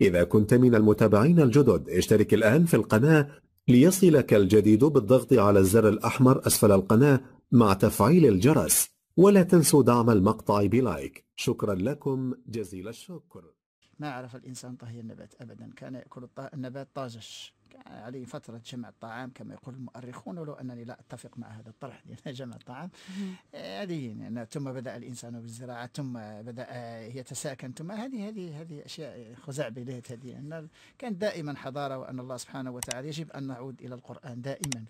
إذا كنت من المتابعين الجدد اشترك الآن في القناة ليصلك الجديد بالضغط على الزر الأحمر أسفل القناة مع تفعيل الجرس ولا تنسوا دعم المقطع بلايك شكرا لكم جزيل الشكر ما عرف الإنسان طهي النبات أبدا كان يأكل النبات طازج علي فترة جمع الطعام كما يقول المؤرخون ولو أنني لا أتفق مع هذا الطرح جمع الطعام آه، هذه يعني ثم بدأ الإنسان بالزراعة ثم بدأ آه، يتساكن ثم هذه هذه هذه أشياء خزعبلات هذه أن كان دائما حضارة وأن الله سبحانه وتعالى يجب أن نعود إلى القرآن دائما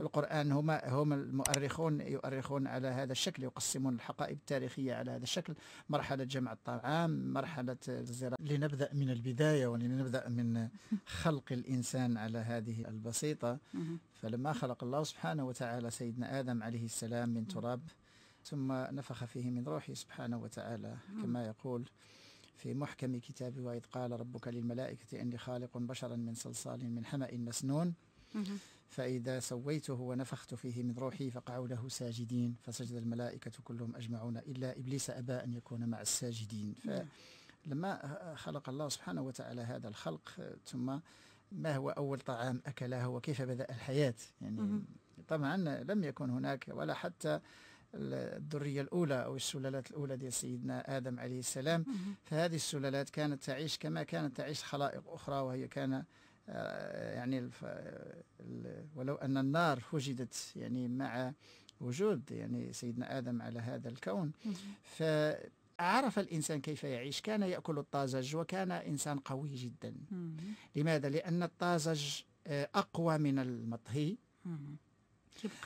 القرآن هما هم المؤرخون يؤرخون على هذا الشكل يقسمون الحقائب التاريخية على هذا الشكل مرحلة جمع الطعام مرحلة الزراعة لنبدأ من البداية ولنبدأ من خلق الإنسان الإنسان على هذه البسيطة فلما خلق الله سبحانه وتعالى سيدنا آدم عليه السلام من تراب ثم نفخ فيه من روحه سبحانه وتعالى كما يقول في محكم كتابه وإذ قال ربك للملائكة إني خالق بشرا من صلصال من حمأ مسنون فإذا سويته ونفخت فيه من روحي فقعوا له ساجدين فسجد الملائكة كلهم أجمعون إلا إبليس أبى أن يكون مع الساجدين نعم. فلما خلق الله سبحانه وتعالى هذا الخلق ثم ما هو أول طعام أكله وكيف بدأ الحياة يعني طبعا لم يكن هناك ولا حتى الذرية الأولى أو السلالات الأولى ديال سيدنا آدم عليه السلام فهذه السلالات كانت تعيش كما كانت تعيش خلائق أخرى وهي كان آه، يعني الف... ولو أن النار وجدت يعني مع وجود يعني سيدنا آدم على هذا الكون ف عرف الإنسان كيف يعيش كان يأكل الطازج وكان إنسان قوي جدا لماذا؟ لأن الطازج آه، أقوى من المطهي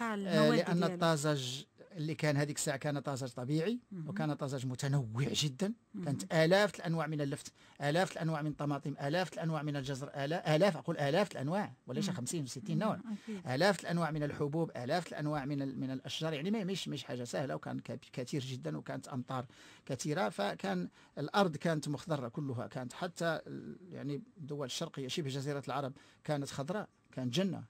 آه، لأن الطازج اللي كان هذيك الساعه كان طازج طبيعي وكان طازج متنوع جدا كانت الاف الانواع من اللفت الاف الانواع من الطماطم الاف الانواع من الجزر الاف اقول الاف الانواع وليس 50 60 نوع الاف الانواع من الحبوب الاف الانواع من من الاشجار يعني مش مش حاجه سهله وكان كثير جدا وكانت امطار كثيره فكان الارض كانت مخضره كلها كانت حتى يعني الدول الشرقيه شبه جزيره العرب كانت خضراء كان جنة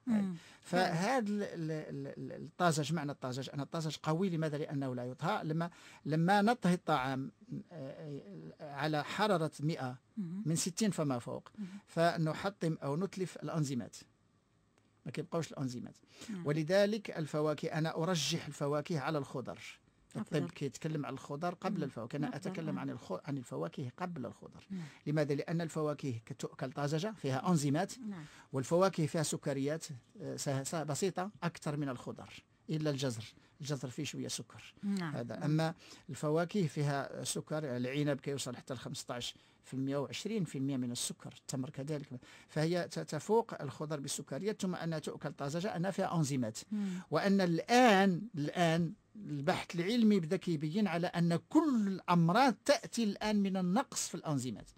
فهذا الطازج معنى الطازج أن الطازج قوي لماذا لأنه لا يطهى لما لما نطهي الطعام آه، آه، على حرارة 100 من 60 فما فوق فنحطم أو نتلف الأنزيمات ما كيبقاوش الأنزيمات ولذلك الفواكه أنا أرجح الفواكه على الخضر الطب كيتكلم عن الخضر قبل الفواكه انا نعم، اتكلم نعم. عن الخو... عن الفواكه قبل الخضر لماذا لان الفواكه تؤكل طازجه فيها نعم. انزيمات والفواكه فيها سكريات آه، بسيطه اكثر من الخضر الا الجزر الجزر فيه شويه سكر نعم. هذا اما الفواكه فيها سكر يعني العنب كيوصل حتى ل 15% و20% من السكر التمر كذلك فهي تفوق الخضر بالسكريات ثم انها تؤكل طازجه انها فيها انزيمات مم. وان الان الان البحث العلمي بدا كيبين على ان كل الامراض تاتي الان من النقص في الانزيمات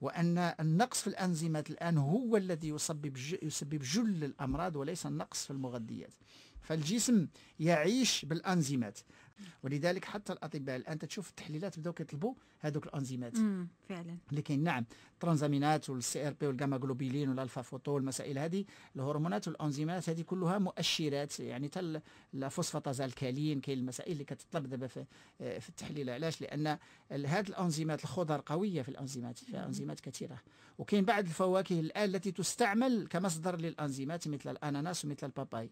وان النقص في الانزيمات الان هو الذي يسبب يسبب جل الامراض وليس النقص في المغذيات فالجسم يعيش بالانزيمات ولذلك حتى الاطباء الان تشوف التحليلات بداو كيطلبوا هذوك الانزيمات فعلا اللي كاين نعم الترانزامينات والسي ار بي والجاما جلوبيلين والالفا فوتو والمسائل هذه الهرمونات والانزيمات هذه كلها مؤشرات يعني تل الفوسفاتاز الكالين كاين المسائل اللي كتطلب دابا في, في التحليل علاش لان هذه الانزيمات الخضر قويه في الانزيمات فيها انزيمات كثيره وكاين بعض الفواكه الان التي تستعمل كمصدر للانزيمات مثل الاناناس ومثل الباباي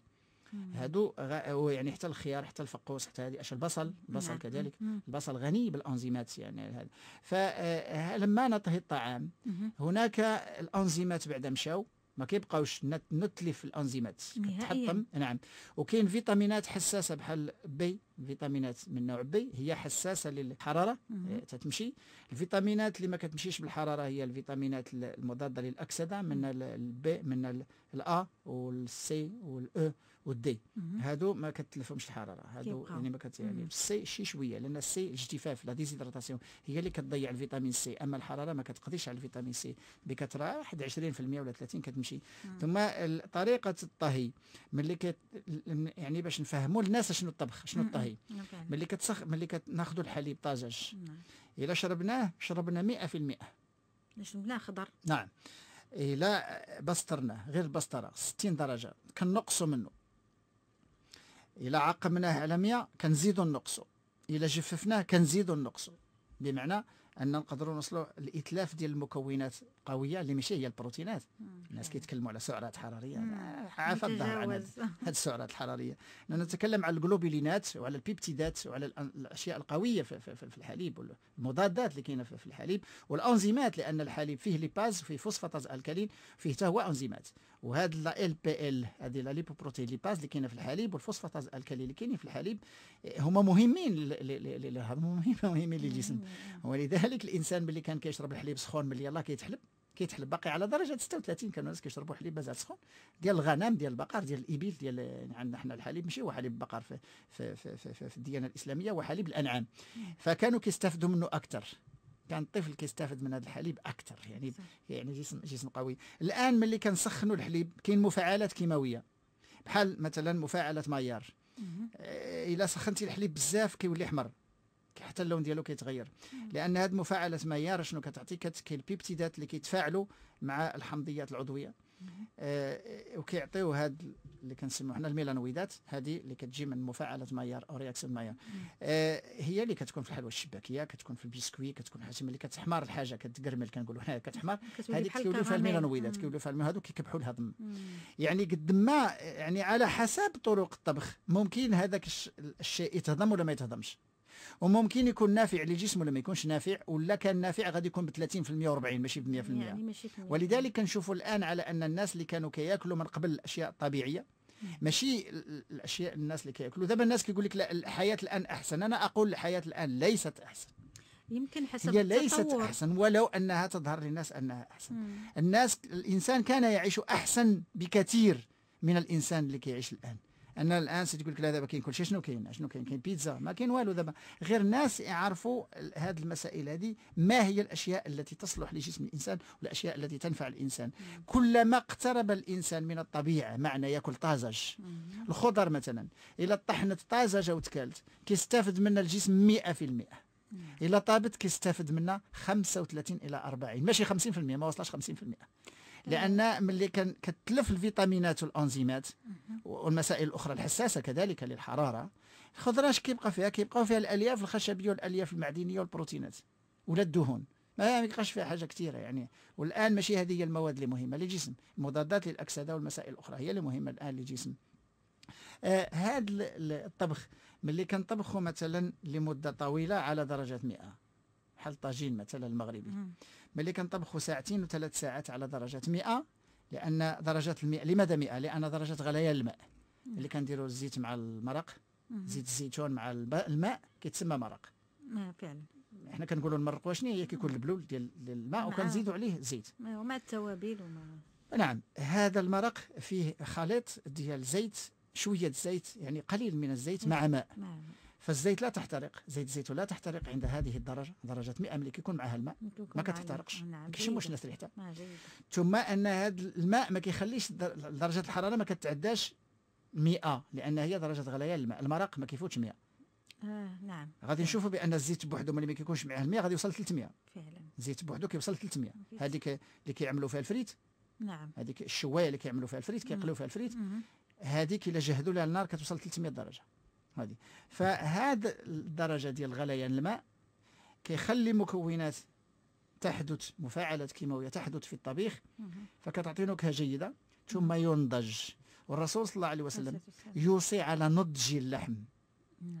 هادو غ... يعني حتى الخيار حتى الفقوس حتى هذه اش البصل نعم. البصل نعم. كذلك البصل غني بالانزيمات يعني هذا فلما آه، نطهي الطعام مم. هناك الانزيمات بعد مشاو ما كيبقاوش نتلف الانزيمات كتحطم نعم وكاين فيتامينات حساسه بحال بي فيتامينات من نوع بي هي حساسه للحراره آه، تتمشي الفيتامينات اللي ما كتمشيش بالحراره هي الفيتامينات المضاده للاكسده من البي من الا والسي والاو والدي هادو ما كتلفهمش الحراره هادو يعني ما كت يعني السي شي شويه لان السي الجفاف لا ديزيدراتاسيون هي اللي كتضيع الفيتامين سي اما الحراره ما كتقضيش على الفيتامين سي بكثره 20% ولا 30 كتمشي ثم طريقه الطهي ملي كت يعني باش نفهموا الناس شنو الطبخ شنو الطهي ملي كتسخ ملي كناخذوا الحليب طازج نعم. الا شربناه شربنا 100% شربناه خضر نعم الا بسطرناه غير البسطره 60 درجه كنقصوا منه إلا عقمناه على 100 كنزيدو نقصو إلا جففناه كنزيدو نقصو بمعنى ان نقدروا نوصلوا الاتلاف ديال المكونات قويه اللي ماشي هي البروتينات الناس كيتكلموا على سعرات حراريه عافا الظهر عن هذه السعرات الحراريه نتكلم على الجلوبولينات وعلى البيبتيدات وعلى الاشياء القويه في, في, في الحليب والمضادات اللي كاينه في الحليب والانزيمات لان الحليب فيه ليباز فيه فوسفاتاز الكالين فيه حتى هو انزيمات وهاد لا ال بي ال هذه لا ليبوبروتيليباز اللي كاينه في الحليب والفوسفاتاز الكالي اللي كاينين في الحليب آه، هما مهمين هما مهمين للجسم ولذلك الانسان ملي كان كيشرب الحليب سخون ملي يلاه كيتحلب كيتحلب باقي على درجه 36 كانوا الناس كيشربوا حليب مازال سخون ديال الغنم ديال البقر ديال الابل ديال يعني عندنا حنا الحليب ماشي هو حليب البقر في, في, في, في, في الديانه الاسلاميه هو حليب الانعام فكانوا كيستافدوا منه اكثر كان الطفل كيستافد من هذا الحليب اكثر يعني صح. يعني جسم جسم قوي الان ملي كنسخنوا الحليب كاين مفاعلات كيماويه بحال مثلا مفاعله مايار آه، الا سخنتي الحليب بزاف كيولي احمر حتى اللون ديالو كيتغير لان هاد مفاعله مايار شنو كتعطي كتكي البيبتيدات اللي كيتفاعلوا مع الحمضيات العضويه آه،, آه وكيعطيو هاد اللي كنسميو حنا الميلانويدات هذه اللي كتجي من مفاعله ماير او رياكسيون ماير آه هي اللي كتكون في الحلوى الشباكيه كتكون في البسكوي كتكون حاجه ملي كتحمر الحاجه كتقرمل كنقولوا حنا كتحمر هذه كيولوا فيها الميلانويدات كيولوا فيها هذوك كيكبحوا لها الدم يعني قد ما يعني على حسب طرق الطبخ ممكن هذاك الشيء يتهضم ولا ما يتهضمش وممكن يكون نافع للجسم ولا ما يكونش نافع ولا كان نافع غادي يكون ب 30% و40 ماشي ب 100% يعني ماشي ولذلك كنشوفوا الان على ان الناس اللي كانوا كياكلوا من قبل الاشياء الطبيعيه ماشي الاشياء الناس اللي كياكلوا دابا الناس كيقول لك لا الحياه الان احسن انا اقول الحياه الان ليست احسن يمكن حسب هي ليست التطور. احسن ولو انها تظهر للناس انها احسن مم. الناس الانسان كان يعيش احسن بكثير من الانسان اللي كيعيش الان ان الان تقول لك لا دابا كاين كلشي شنو كاين شنو كاين كاين بيتزا ما كاين والو دابا غير الناس يعرفوا هذه المسائل هذه ما هي الاشياء التي تصلح لجسم الانسان والاشياء التي تنفع الانسان كلما اقترب الانسان من الطبيعه معنى ياكل طازج الخضر مثلا الا طحنت طازجه وتكالت كيستافد منها الجسم 100% الا طابت كيستافد منها 35 الى 40 ماشي 50% ما وصلش 50% لان ملي كتلف الفيتامينات والانزيمات والمسائل الاخرى الحساسه كذلك للحراره الخضره اش كيبقى فيها كيبقاو فيها الالياف الخشبيه والالياف المعدنيه والبروتينات ولا الدهون ما يبقاش فيها حاجه كثيره يعني والان ماشي هذه هي المواد اللي مهمه للجسم المضادات للاكسده والمسائل الاخرى هي اللي مهمه الان للجسم آه هذا الطبخ ملي كنطبخه مثلا لمده طويله على درجه 100 بحال الطاجين مثلا المغربي ملي كنطبخوا ساعتين وثلاث ساعات على درجه 100 لان درجه الماء لماذا 100 لان درجه غليان الماء اللي كنديروا الزيت مع المرق زيت الزيتون مع الماء كيتسمى مرق فعلا احنا كنقولوا المرق واشني هي كيكون البلول ديال الماء وكنزيدوا عليه زيت ومع التوابل ومع نعم هذا المرق فيه خليط ديال زيت شويه زيت يعني قليل من الزيت مع ماء مع. فالزيت لا تحترق زيت الزيتون لا تحترق عند هذه الدرجه درجه 100 ملي كيكون معها الماء ما كتحترقش ما كيشموش الناس ريحتها ثم ان هذا الماء ما كيخليش درجه الحراره ما كتعداش 100 لان هي درجه غليان الماء المرق ما كيفوتش 100 آه نعم غادي نشوفوا بان الزيت بوحدو ملي ما كيكونش معاه الماء غادي يوصل 300 فعلا الزيت بوحدو كيوصل 300 هذيك اللي كيعملوا فيها الفريت نعم هذيك الشوايه اللي كيعملوا فيها الفريت كيقليو نعم. فيها الفريت هذيك الا جهدوا لها النار كتوصل 300 درجه هذه فهذا الدرجه ديال غليان يعني الماء كيخلي مكونات تحدث مفاعلات كيماويه تحدث في الطبيخ فكتعطي نكهه جيده ثم ينضج والرسول صلى الله عليه وسلم يوصي على نضج اللحم نعم.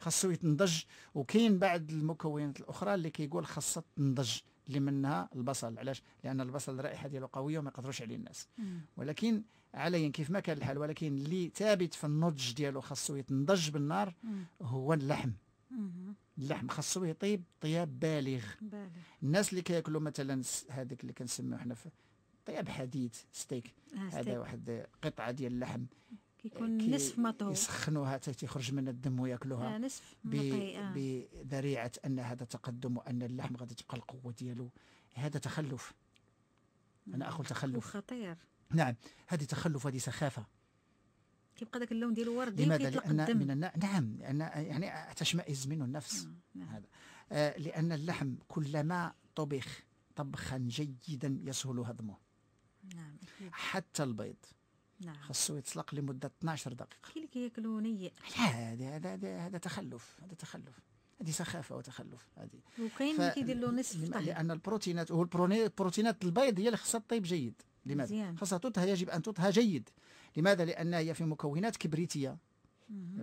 خاصو يتنضج وكاين بعض المكونات الاخرى اللي كيقول كي خاصها تنضج اللي منها البصل علاش لان البصل الرائحه ديالو قويه وما يقدروش عليه الناس ولكن عليا كيف ما كان الحال ولكن اللي ثابت في النضج ديالو خاصو يتنضج بالنار هو اللحم اللحم خاصو يطيب طياب بالغ, بالغ. الناس اللي كياكلوا مثلا هذاك اللي كنسميو حنا في طياب حديد ستيك آه، هذا واحد قطعه ديال اللحم كيكون كي نصف مطهو يسخنوها حتى تخرج من الدم وياكلوها آه نصف بذريعه ان هذا تقدم وان اللحم غادي تبقى القوه ديالو هذا تخلف انا اقول تخلف خطير نعم هذه تخلف هذه سخافه كيبقى ذاك اللون ديالو الورد لماذا لأن الدم. من النا... نعم لأن يعني تشمئز منه النفس آه، نعم. هذا آه لأن اللحم كلما طبخ طبخا جيدا يسهل هضمه نعم أكيد. حتى البيض نعم خاصو يتسلق لمده 12 دقيقه كاين اللي كياكلوا نيء لا هذا هذا هذا تخلف هذا تخلف هذه سخافه وتخلف هذه وكاين اللي كيدير له نصف لان البروتينات البروتينات البيض هي اللي خاصها طيب جيد لماذا؟ مزيان. خاصة تطهى يجب أن تطهى جيد لماذا؟ لأن هي في مكونات كبريتية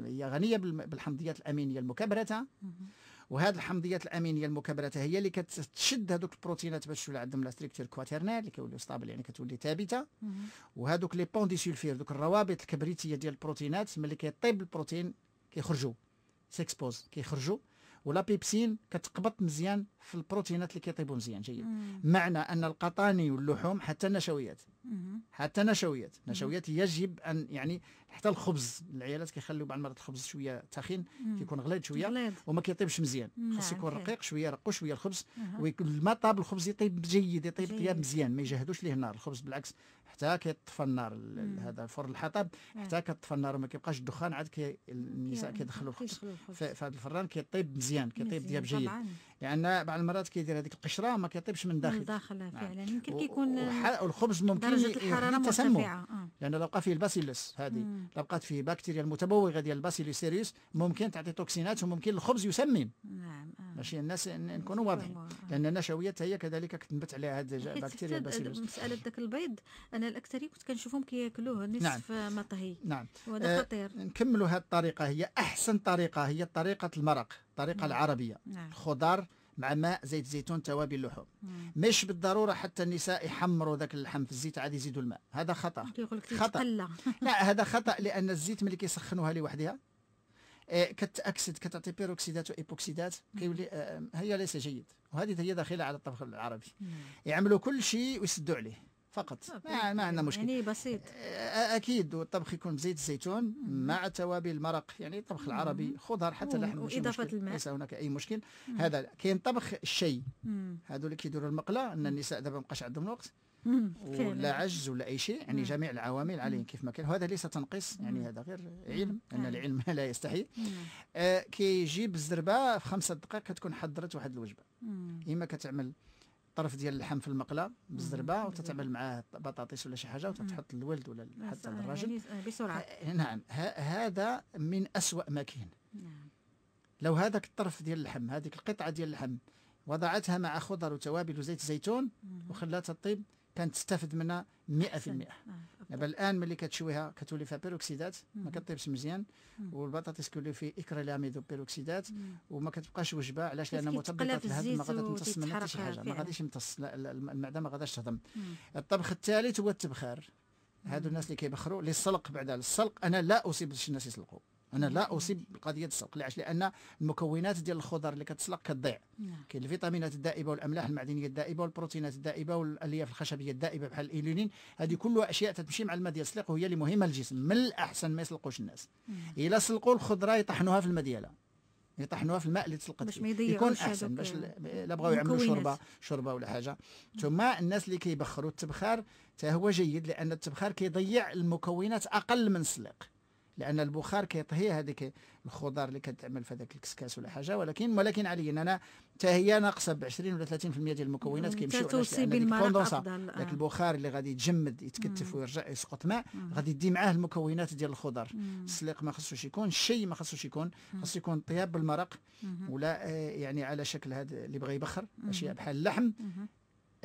هي غنية بالحمضيات الأمينية المكبرة وهذه الحمضيات الامينيه المكبره هي اللي كتشد هذوك البروتينات باش تولي عندهم لا ستركتور اللي كيوليو ستابل يعني كتولي ثابته وهذوك لي بون دي سولفير دوك الروابط الكبريتيه ديال البروتينات ملي كيطيب البروتين كيخرجوا سيكسبوز كيخرجوا ولا بيبسين كتقبط مزيان في البروتينات اللي كيطيبوا مزيان جيد معنى ان القطاني واللحوم حتى النشويات حتى النشويات النشويات يجب ان يعني حتى الخبز العيالات كيخليوا بعض المرات الخبز شويه تخين كيكون غليظ شويه وما كيطيبش مزيان نعم، خاص يكون رقيق شويه رقو شويه الخبز ما طاب الخبز يطيب جيد يطيب طياب مزيان ما يجهدوش ليه النار الخبز بالعكس حتى كيطفى النار هذا فرن الحطب حتى كطفى النار وما كيبقاش الدخان عاد كي النساء كيدخلوا في هذا الفران كيطيب مزيان كيطيب دياب جيد لان بعض المرات كيدير هذيك القشره ما كيطيبش من داخل من داخل نعم. فعلا يمكن كيكون والخبز ممكن درجه الحراره آه. لان لو بقى فيه الباسيلس هذه لو بقات فيه بكتيريا المتبوغه ديال سيريوس ممكن تعطي توكسينات وممكن الخبز يسمم نعم آه. ماشي الناس نكونوا واضحين آه. لان النشويات هي كذلك كتنبت عليها هاد البكتيريا الباسيلس مساله ذاك البيض انا الاكثريه كنت كنشوفهم كياكلوه نعم. نصف نعم. مطهي نعم وهذا آه، خطير نكملوا هذه الطريقه هي احسن طريقه هي طريقه المرق الطريقه مم. نعم. العربيه نعم. الخضار مع ماء زيت زيتون توابل لحوم نعم. مش بالضروره حتى النساء يحمروا ذاك اللحم في الزيت عاد يزيدوا الماء هذا خطا خطا لا هذا خطا لان الزيت ملي كيسخنوها لوحدها آه، كتاكسد كتعطي بيروكسيدات وايبوكسيدات نعم. كيولي آه، هي ليس جيد وهذه هي داخله على الطبخ العربي يعملوا كل شيء ويسدوا عليه فقط آه، ما, طيب. ما عندنا مشكل يعني بسيط آه، آه، اكيد والطبخ يكون بزيت الزيتون مع توابل المرق يعني الطبخ العربي خضر حتى اللحم واضافه الماء ليس هناك اي مشكل مم. هذا كاين طبخ الشيء هذو اللي كيديروا المقله ان النساء دابا مابقاش عندهم الوقت ولا عجز ولا اي شيء يعني جميع العوامل عليهم كيف ما كان وهذا ليس تنقيص يعني هذا غير علم ان العلم لا يستحي آه كيجيب الزربه في خمسة دقائق كتكون حضرت واحد الوجبه اما كتعمل الطرف ديال اللحم في المقله بالزربه وتتعمل معاه بطاطس ولا شي حاجه وتتحط للولد ولا حتى للراجل يعني بسرعه نعم هذا من أسوأ ما كاين نعم. لو هذاك الطرف ديال اللحم هذيك القطعه ديال اللحم وضعتها مع خضر وتوابل وزيت زيتون وخلاتها تطيب كانت تستافد منها 100% آه، دابا الان ملي كتشويها كتولي فيها بيروكسيدات ما كطيبش مزيان والبطاطس كيولي فيه اكريلاميد وبيروكسيدات وما كتبقاش وجبه علاش لان مثبطات الهضم ما غاديش تمتص من حتى شي حاجه ما غاديش يمتص المعده ما غاداش تهضم الطبخ الثالث هو التبخار هادو الناس اللي كيبخروا للسلق بعدا السلق انا لا اصيب باش الناس يسلقوا انا لا اصيب بقضيه السلق علاش لان المكونات ديال الخضر اللي كتسلق كتضيع نعم. كاين الفيتامينات الدائبه والاملاح المعدنيه الدائبه والبروتينات الدائبه والالياف الخشبيه الدائبه بحال الايلينين هذه كلها اشياء تتمشي مع الماء ديال السليق وهي اللي مهمه للجسم من الاحسن ما يسلقوش الناس نعم. الا سلقوا الخضره يطحنوها في الماء ديالها يطحنوها في الماء اللي تسلقت باش ما يكون احسن باش لا بغاو يعملوا شوربه نعم. شوربه ولا حاجه ثم الناس اللي كيبخروا التبخار حتى هو جيد لان التبخار كيضيع المكونات اقل من السلق لان البخار كيطهي هذيك الخضار اللي كتعمل في هذاك الكسكاس ولا حاجه ولكن ولكن علي انا حتى هي ناقصه ب 20 ولا 30% ديال المكونات كيمشيو على ذاك آه. البخار اللي غادي يتجمد يتكتف ويرجع يسقط ماء غادي يدي معاه المكونات ديال الخضر السليق ما خصوش يكون الشيء ما خصوش يكون خصو يكون طياب بالمرق ولا آه، يعني على شكل هذا اللي بغى يبخر اشياء بحال اللحم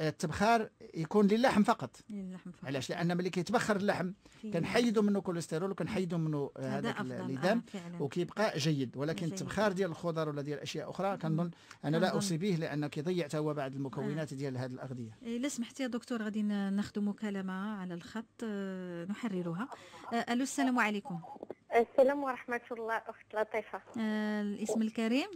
التبخار يكون للحم فقط للحم فقط علاش لان ملي كيتبخر اللحم كنحيدوا منه كوليسترول وكنحيدوا منه هذاك الدم آه, آه، وكيبقى جيد ولكن جيد. التبخار ديال الخضر ولا ديال اشياء اخرى كنظن انا لا اوصي به لان كيضيع حتى هو بعض المكونات آه. ديال هذه الاغذيه الا إيه، سمحتي يا دكتور غادي ناخذ مكالمه على الخط آه، نحررها آه، الو السلام عليكم السلام ورحمه الله اخت لطيفه الاسم الكريم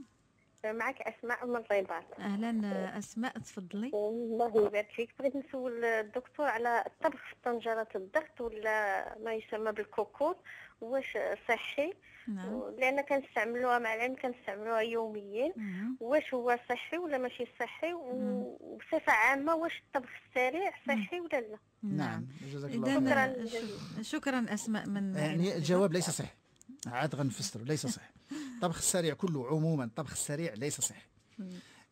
معك اسماء من الرباط اهلا اسماء تفضلي الله يبارك فيك بغيت نسول الدكتور على الطبخ في طنجره الضغط ولا ما يسمى بالكوكوط واش صحي نعم. لان كنستعملوها مع العلم كنستعملوها يوميا نعم. واش هو صحي ولا ماشي صحي وبصفه نعم. عامه واش الطبخ السريع صحي ولا لا نعم, نعم، جزاك الله شكرا شكرا اسماء من يعني الجواب ليس صحي عاد غنفسروا ليس صحيح الطبخ السريع كله عموما الطبخ السريع ليس صحي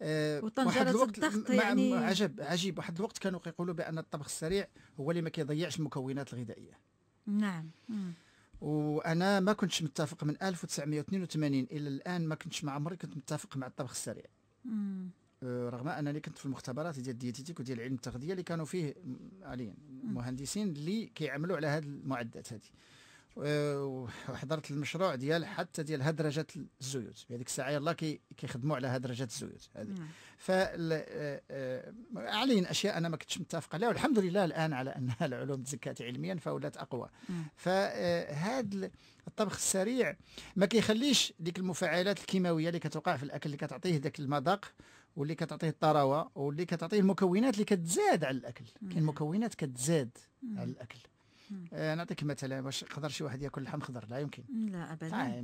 آه، وطنجره واحد الوقت يعني عجب عجيب واحد الوقت كانوا كيقولوا بان الطبخ السريع هو اللي ما كيضيعش المكونات الغذائيه نعم وانا ما كنتش متفق من 1982 الى الان ما كنتش مع عمري كنت متفق مع الطبخ السريع آه، رغم انني كنت في المختبرات ديال الديتيتيك وديال علم التغذيه اللي كانوا فيه عليا مهندسين اللي كيعملوا على هذه المعدات هذه وحضرت المشروع ديال حتى ديال هدرجه الزيوت هذيك يعني الساعه يلاه كيخدموا على هدرجه الزيوت هذه نعم. ف آه، آه، علينا اشياء انا ما كنتش متفق عليها والحمد لله الان على انها العلوم تزكات علميا فولات اقوى نعم. فهذا آه، الطبخ السريع ما كيخليش ديك المفاعلات الكيماويه اللي كتوقع في الاكل اللي كتعطيه ذاك المذاق واللي كتعطيه الطراوه واللي كتعطيه المكونات اللي كتزاد على الاكل نعم. كاين مكونات كتزاد على الاكل آه، نعطيك مثلا واش يقدر شي واحد ياكل لحم خضر لا يمكن لا ابدا اللحم آه،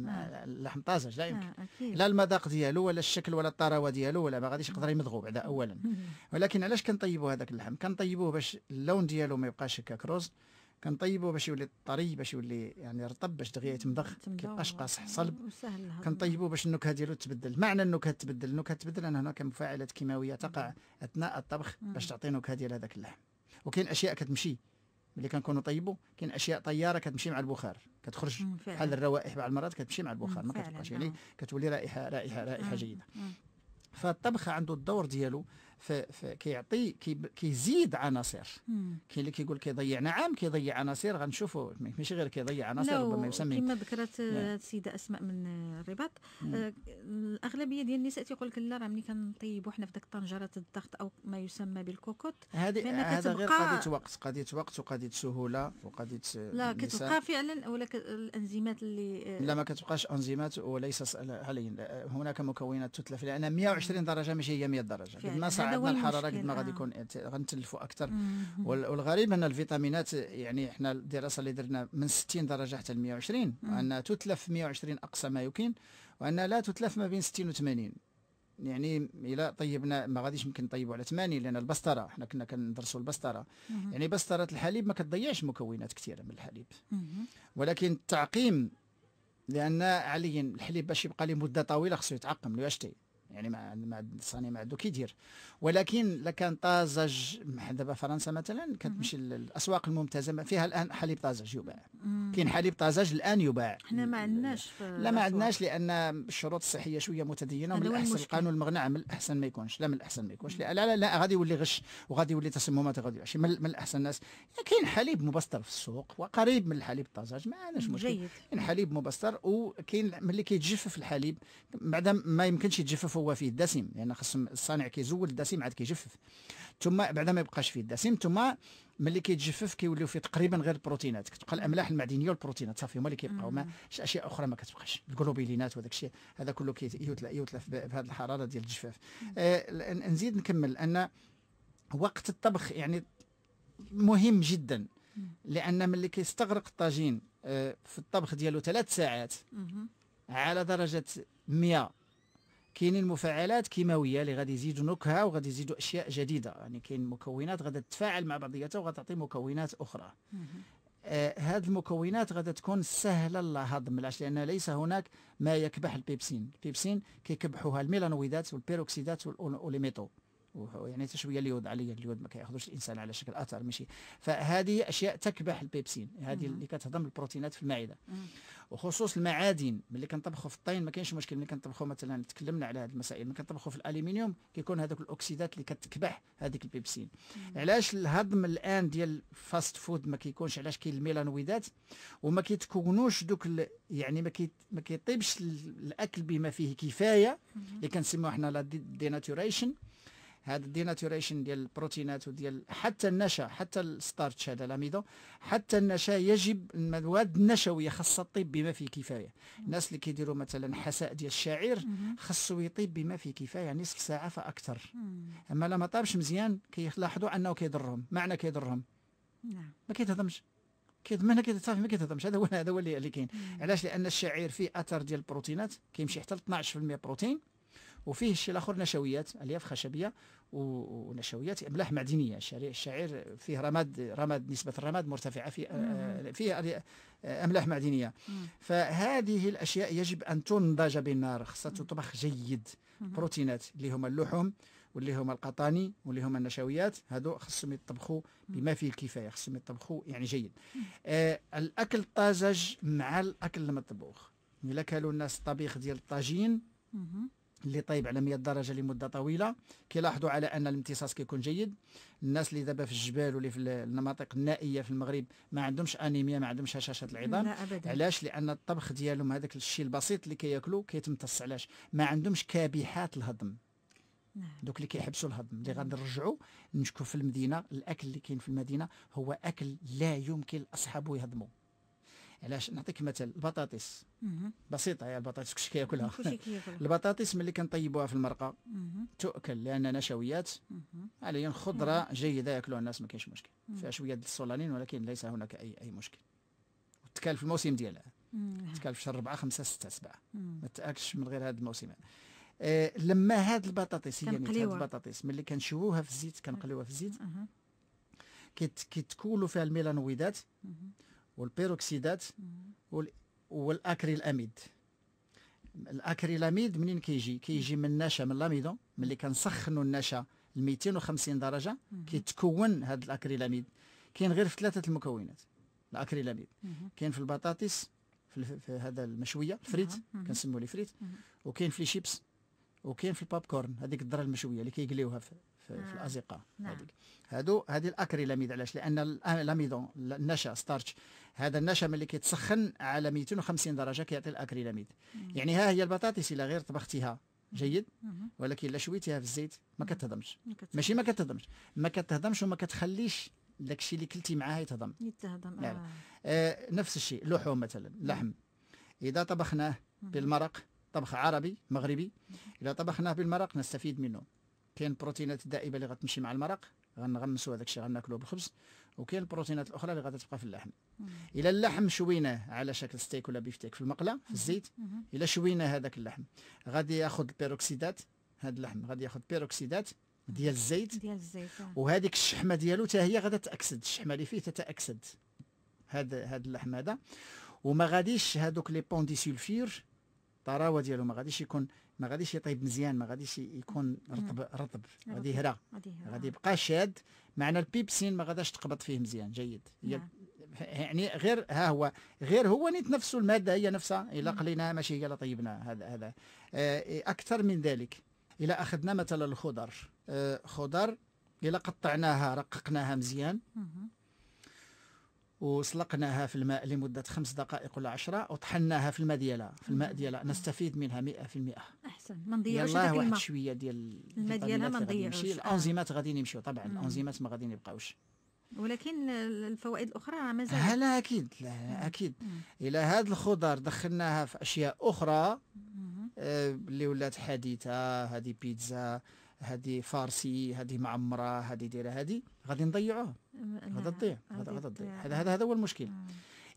يعني آه. طازج لا يمكن لا المذاق ديالو ولا الشكل ولا الطراوه ديالو ولا ما غاديش يقدر يمضغو بعدا اولا ولكن علاش كنطيبوا هذاك اللحم كنطيبوه باش اللون ديالو ما يبقاش هكا كروز كنطيبوه باش يولي طري باش يولي يعني رطب باش دغيا يتمضغ كيبقاش قاصح صلب كنطيبوه باش النكهه ديالو تبدل معنى النكهه تبدل النكهه تبدل ان هناك مفاعلات كيماويه تقع اثناء الطبخ باش تعطي النكهه ديال هذاك اللحم وكاين اشياء كتمشي ملي كنكونوا طيبوا كاين اشياء طياره كتمشي مع البخار كتخرج بحال الروائح بعض المرات كتمشي مع البخار ما كتبقاش يعني آه. كتولي رائحه رائحه رائحه مم. جيده مم. فالطبخ عنده الدور ديالو فكيعطي كيزيد عناصر كاين اللي كيقول كيضيعنا عام كيضيع عناصر غنشوفوا ماشي غير كيضيع عناصر ربما يسمي كما ذكرت نعم. السيده اسماء من الرباط آه، الاغلبيه ديال النساء تيقول لك لا راه ملي كنطيبوا حنا في ديك الطنجره الضغط او ما يسمى بالكوكوت هذه هذا غير قضيه وقت قضيه وقت وقضيه سهوله وقضيه لا كتبقى فعلا ولا الانزيمات اللي آه، لا ما كتبقاش انزيمات وليس علي هناك مكونات تتلف لان 120 درجه ماشي هي 100 درجه ما صعب عندنا الحراره قد ما غادي يكون غنتلفوا اكثر والغريب ان الفيتامينات يعني احنا الدراسه اللي درنا من 60 درجه حتى ل 120 وان تتلف 120 اقصى ما يمكن وان لا تتلف ما بين 60 و 80 يعني الا طيبنا ما غاديش يمكن نطيبوا على 80 لان البسطره احنا كنا كندرسوا البسطره يعني بسطره الحليب ما كتضيعش مكونات كثيره من الحليب ولكن التعقيم لان عليا الحليب باش يبقى مده طويله خصو يتعقم لو يشتي يعني مع مع الصاني ما عندو كيدير ولكن لكان طازج دابا فرنسا مثلا كتمشي للاسواق الممتازه فيها الان حليب طازج يباع كاين حليب طازج الان يباع حنا ما عندناش لا ما عندناش لان الشروط الصحيه شويه متدينه ومن الاحسن القانون المغنى من الاحسن ما يكونش لا من الاحسن ما يكونش لا لا لا, لا غادي يولي غش وغادي يولي تسممات غادي شي من, من الاحسن الناس كاين حليب مبستر في السوق وقريب من الحليب الطازج ما عندناش مشكل كاين حليب مبستر وكاين ملي كيتجفف الحليب بعد ما يمكنش يتجفف هو فيه الدسم لان خص الصانع كيزول الدسم عاد كيجفف ثم بعد ما يبقاش فيه الدسم ثم ملي كيتجفف كيوليو فيه تقريبا غير البروتينات كتبقى الاملاح المعدنيه والبروتينات صافي هما اللي كيبقاو ما شي اشياء اخرى ما كتبقاش الجلوبيلينات وهذاك الشيء هذا كله كيتلا يتلى بهذه الحراره ديال الجفاف آه نزيد نكمل ان وقت الطبخ يعني مهم جدا لان ملي كيستغرق الطاجين آه، في الطبخ ديالو ثلاث ساعات على درجه 100 كاينين مفاعلات كيماويه اللي غادي يزيدوا نكهه وغادي يزيدوا اشياء جديده يعني كاين مكونات غادي تتفاعل مع بعضياتها وغتعطي مكونات اخرى آه المكونات غادي تكون سهله الهضم علاش لان ليس هناك ما يكبح البيبسين البيبسين كيكبحوها الميلانويدات والبيروكسيدات والميتو يعني تشويه اليود عليا اليود ما كياخذوش الانسان على شكل اثر ماشي فهذه اشياء تكبح البيبسين هذه اللي كتهضم البروتينات في المعده وخصوص المعادن ملي كنطبخوا في الطين ما كاينش مشكل ملي كنطبخوا مثلا تكلمنا على هذه المسائل ملي كنطبخوا في الالومنيوم كيكون هذوك الاكسيدات اللي كتكبح هذيك البيبسين علاش الهضم الان ديال الفاست فود ما كيكونش علاش كاين الميلانويدات وما كيتكونوش دوك يعني ما ما كيطيبش الاكل بما فيه كفايه اللي كنسموه حنا لا ديناتوريشن دي هذا الديناتوريشن ديال البروتينات وديال حتى النشا حتى الستارتش هذا الاميدو حتى النشا يجب المواد النشويه خاصه الطب بما فيه كفايه الناس اللي كيديروا مثلا حساء ديال الشعير خاصو يطيب بما فيه كفايه يعني نصف ساعه فاكثر اما لما طابش مزيان كيلاحظوا انه كيضرهم معنى كيضرهم نعم ما كيتهضمش كيضمنها صافي ما كيتهضمش هذا هو هذا هو اللي كاين علاش لان الشعير فيه اثر ديال البروتينات كيمشي حتى ل 12% بروتين وفيه الشيء الاخر نشويات الياف خشبيه ونشويات املاح معدنيه الشعير فيه رماد رماد نسبه الرماد مرتفعه في فيه آه، آه، املاح معدنيه فهذه الاشياء يجب ان تنضج بالنار خاصة تطبخ جيد بروتينات اللي هما اللحوم واللي هما القطاني واللي هما النشويات هذو خصهم يطبخوا بما فيه الكفايه خصهم يطبخوا يعني جيد آه الاكل الطازج مع الاكل المطبوخ الا كلوا الناس الطبيخ ديال الطاجين اللي طيب على 100 درجه لمده طويله كيلاحظوا على ان الامتصاص كيكون جيد الناس اللي دابا في الجبال واللي في المناطق النائيه في المغرب ما عندهمش انيميا ما عندهمش هشاشه العظام علاش لان الطبخ ديالهم هذاك الشيء البسيط اللي كياكلوا كيتمتص علاش ما عندهمش كابحات الهضم نعم. دوك اللي كيحبسوا الهضم اللي غنرجعوا نشكو في المدينه الاكل اللي كاين في المدينه هو اكل لا يمكن اصحابه يهضموا علاش نعطيك مثل البطاطس بسيطه هي البطاطس كلشي كياكلها البطاطس ملي كنطيبوها في المرقه تؤكل لانها نشويات عليا خضره جيده ياكلوها الناس ما كاينش مشكل فيها شويه الصولانين السولانين ولكن ليس هناك اي اي مشكل في الموسم ديالها في شهر 4 5 6 7 ما تاكلش من غير هذا الموسم آه لما هاد البطاطس هي هاد البطاطس ملي كنشوها في الزيت كنقليوها في الزيت كيتكولوا فيها الميلانويدات والبيروكسيدات والاكريلاميد الاكريلاميد منين كيجي كيجي من النشا من لاميدون ملي كنسخنوا النشا ل 250 درجه كيتكون هذا الاكريلاميد كاين غير في ثلاثه المكونات الاكريلاميد كاين في البطاطس في هذا المشويه الفريت كنسموه لي فريت وكاين في لي شيبس وكاين في البوب كورن هذيك الذره المشويه اللي كيقليوها في في نعم. الازقه نعم. هذيك هادو هذه الاكريلاميد علاش لان الاميدون النشا ستارتش هذا النشا ملي كيتسخن على 250 درجه كيعطي الاكريلاميد يعني ها هي البطاطس الا غير طبختيها جيد ولكن الا شويتيها في الزيت ما كتهضمش ماشي ما كتهضمش ما كتهضمش وما كتخليش داك الشيء اللي كلتي معاه يتهضم يتهضم يعني. آه. آه نفس الشيء اللحوم مثلا لحم اذا طبخناه بالمرق طبخ عربي مغربي اذا طبخناه بالمرق نستفيد منه كاين البروتينات الدائبه اللي غتمشي مع المرق غنغمسوا هذاك الشيء غناكلو بالخبز وكاين البروتينات الاخرى اللي غادي تبقى في اللحم الى اللحم شويناه على شكل ستيك ولا بيفتيك في المقله في الزيت الى شوينا هذاك اللحم غادي ياخذ البيروكسيدات هذا اللحم غادي ياخذ بيروكسيدات ديال الزيت ديال الزيت آه. وهذيك الشحمه ديالو حتى هي غادي تاكسد الشحمه اللي فيه تتاكسد هذا هذا اللحم هذا وما غاديش هذوك لي بون دي سولفير الطراوه ديالو ما غاديش يكون ما غاديش يطيب مزيان ما غاديش يكون رطب رطب غادي يهرى غادي يبقى شاد معنى البيبسين ما غاداش تقبض فيه مزيان جيد نعم. يعني غير ها هو غير هو نيت نفسه الماده هي نفسها الا قليناها ماشي هي الا طيبناها هذا هذا آه، اكثر من ذلك الا اخذنا مثلا الخضر آه، خضر الا قطعناها رققناها مزيان وسلقناها في الماء لمدة خمس دقائق ولا عشرة وطحناها في الماء ديالها في الماء ديالها نستفيد منها 100% أحسن ما نضيعوش يلاه واحد شوية ديال الماء ديالها ما نضيعوش آه. الأنزيمات غادي يمشيو طبعا الأنزيمات ما غادي يبقاوش ولكن الفوائد الاخرى مازال لا اكيد لا اكيد الى هاد الخضر دخلناها في اشياء اخرى آه، اللي ولات حديثه هذه بيتزا هذه فارسي هذه معمره هذه دايره هذه غادي نضيعوه هذا تضيع هذا تضيع آه. هذا هذا هو المشكل آه.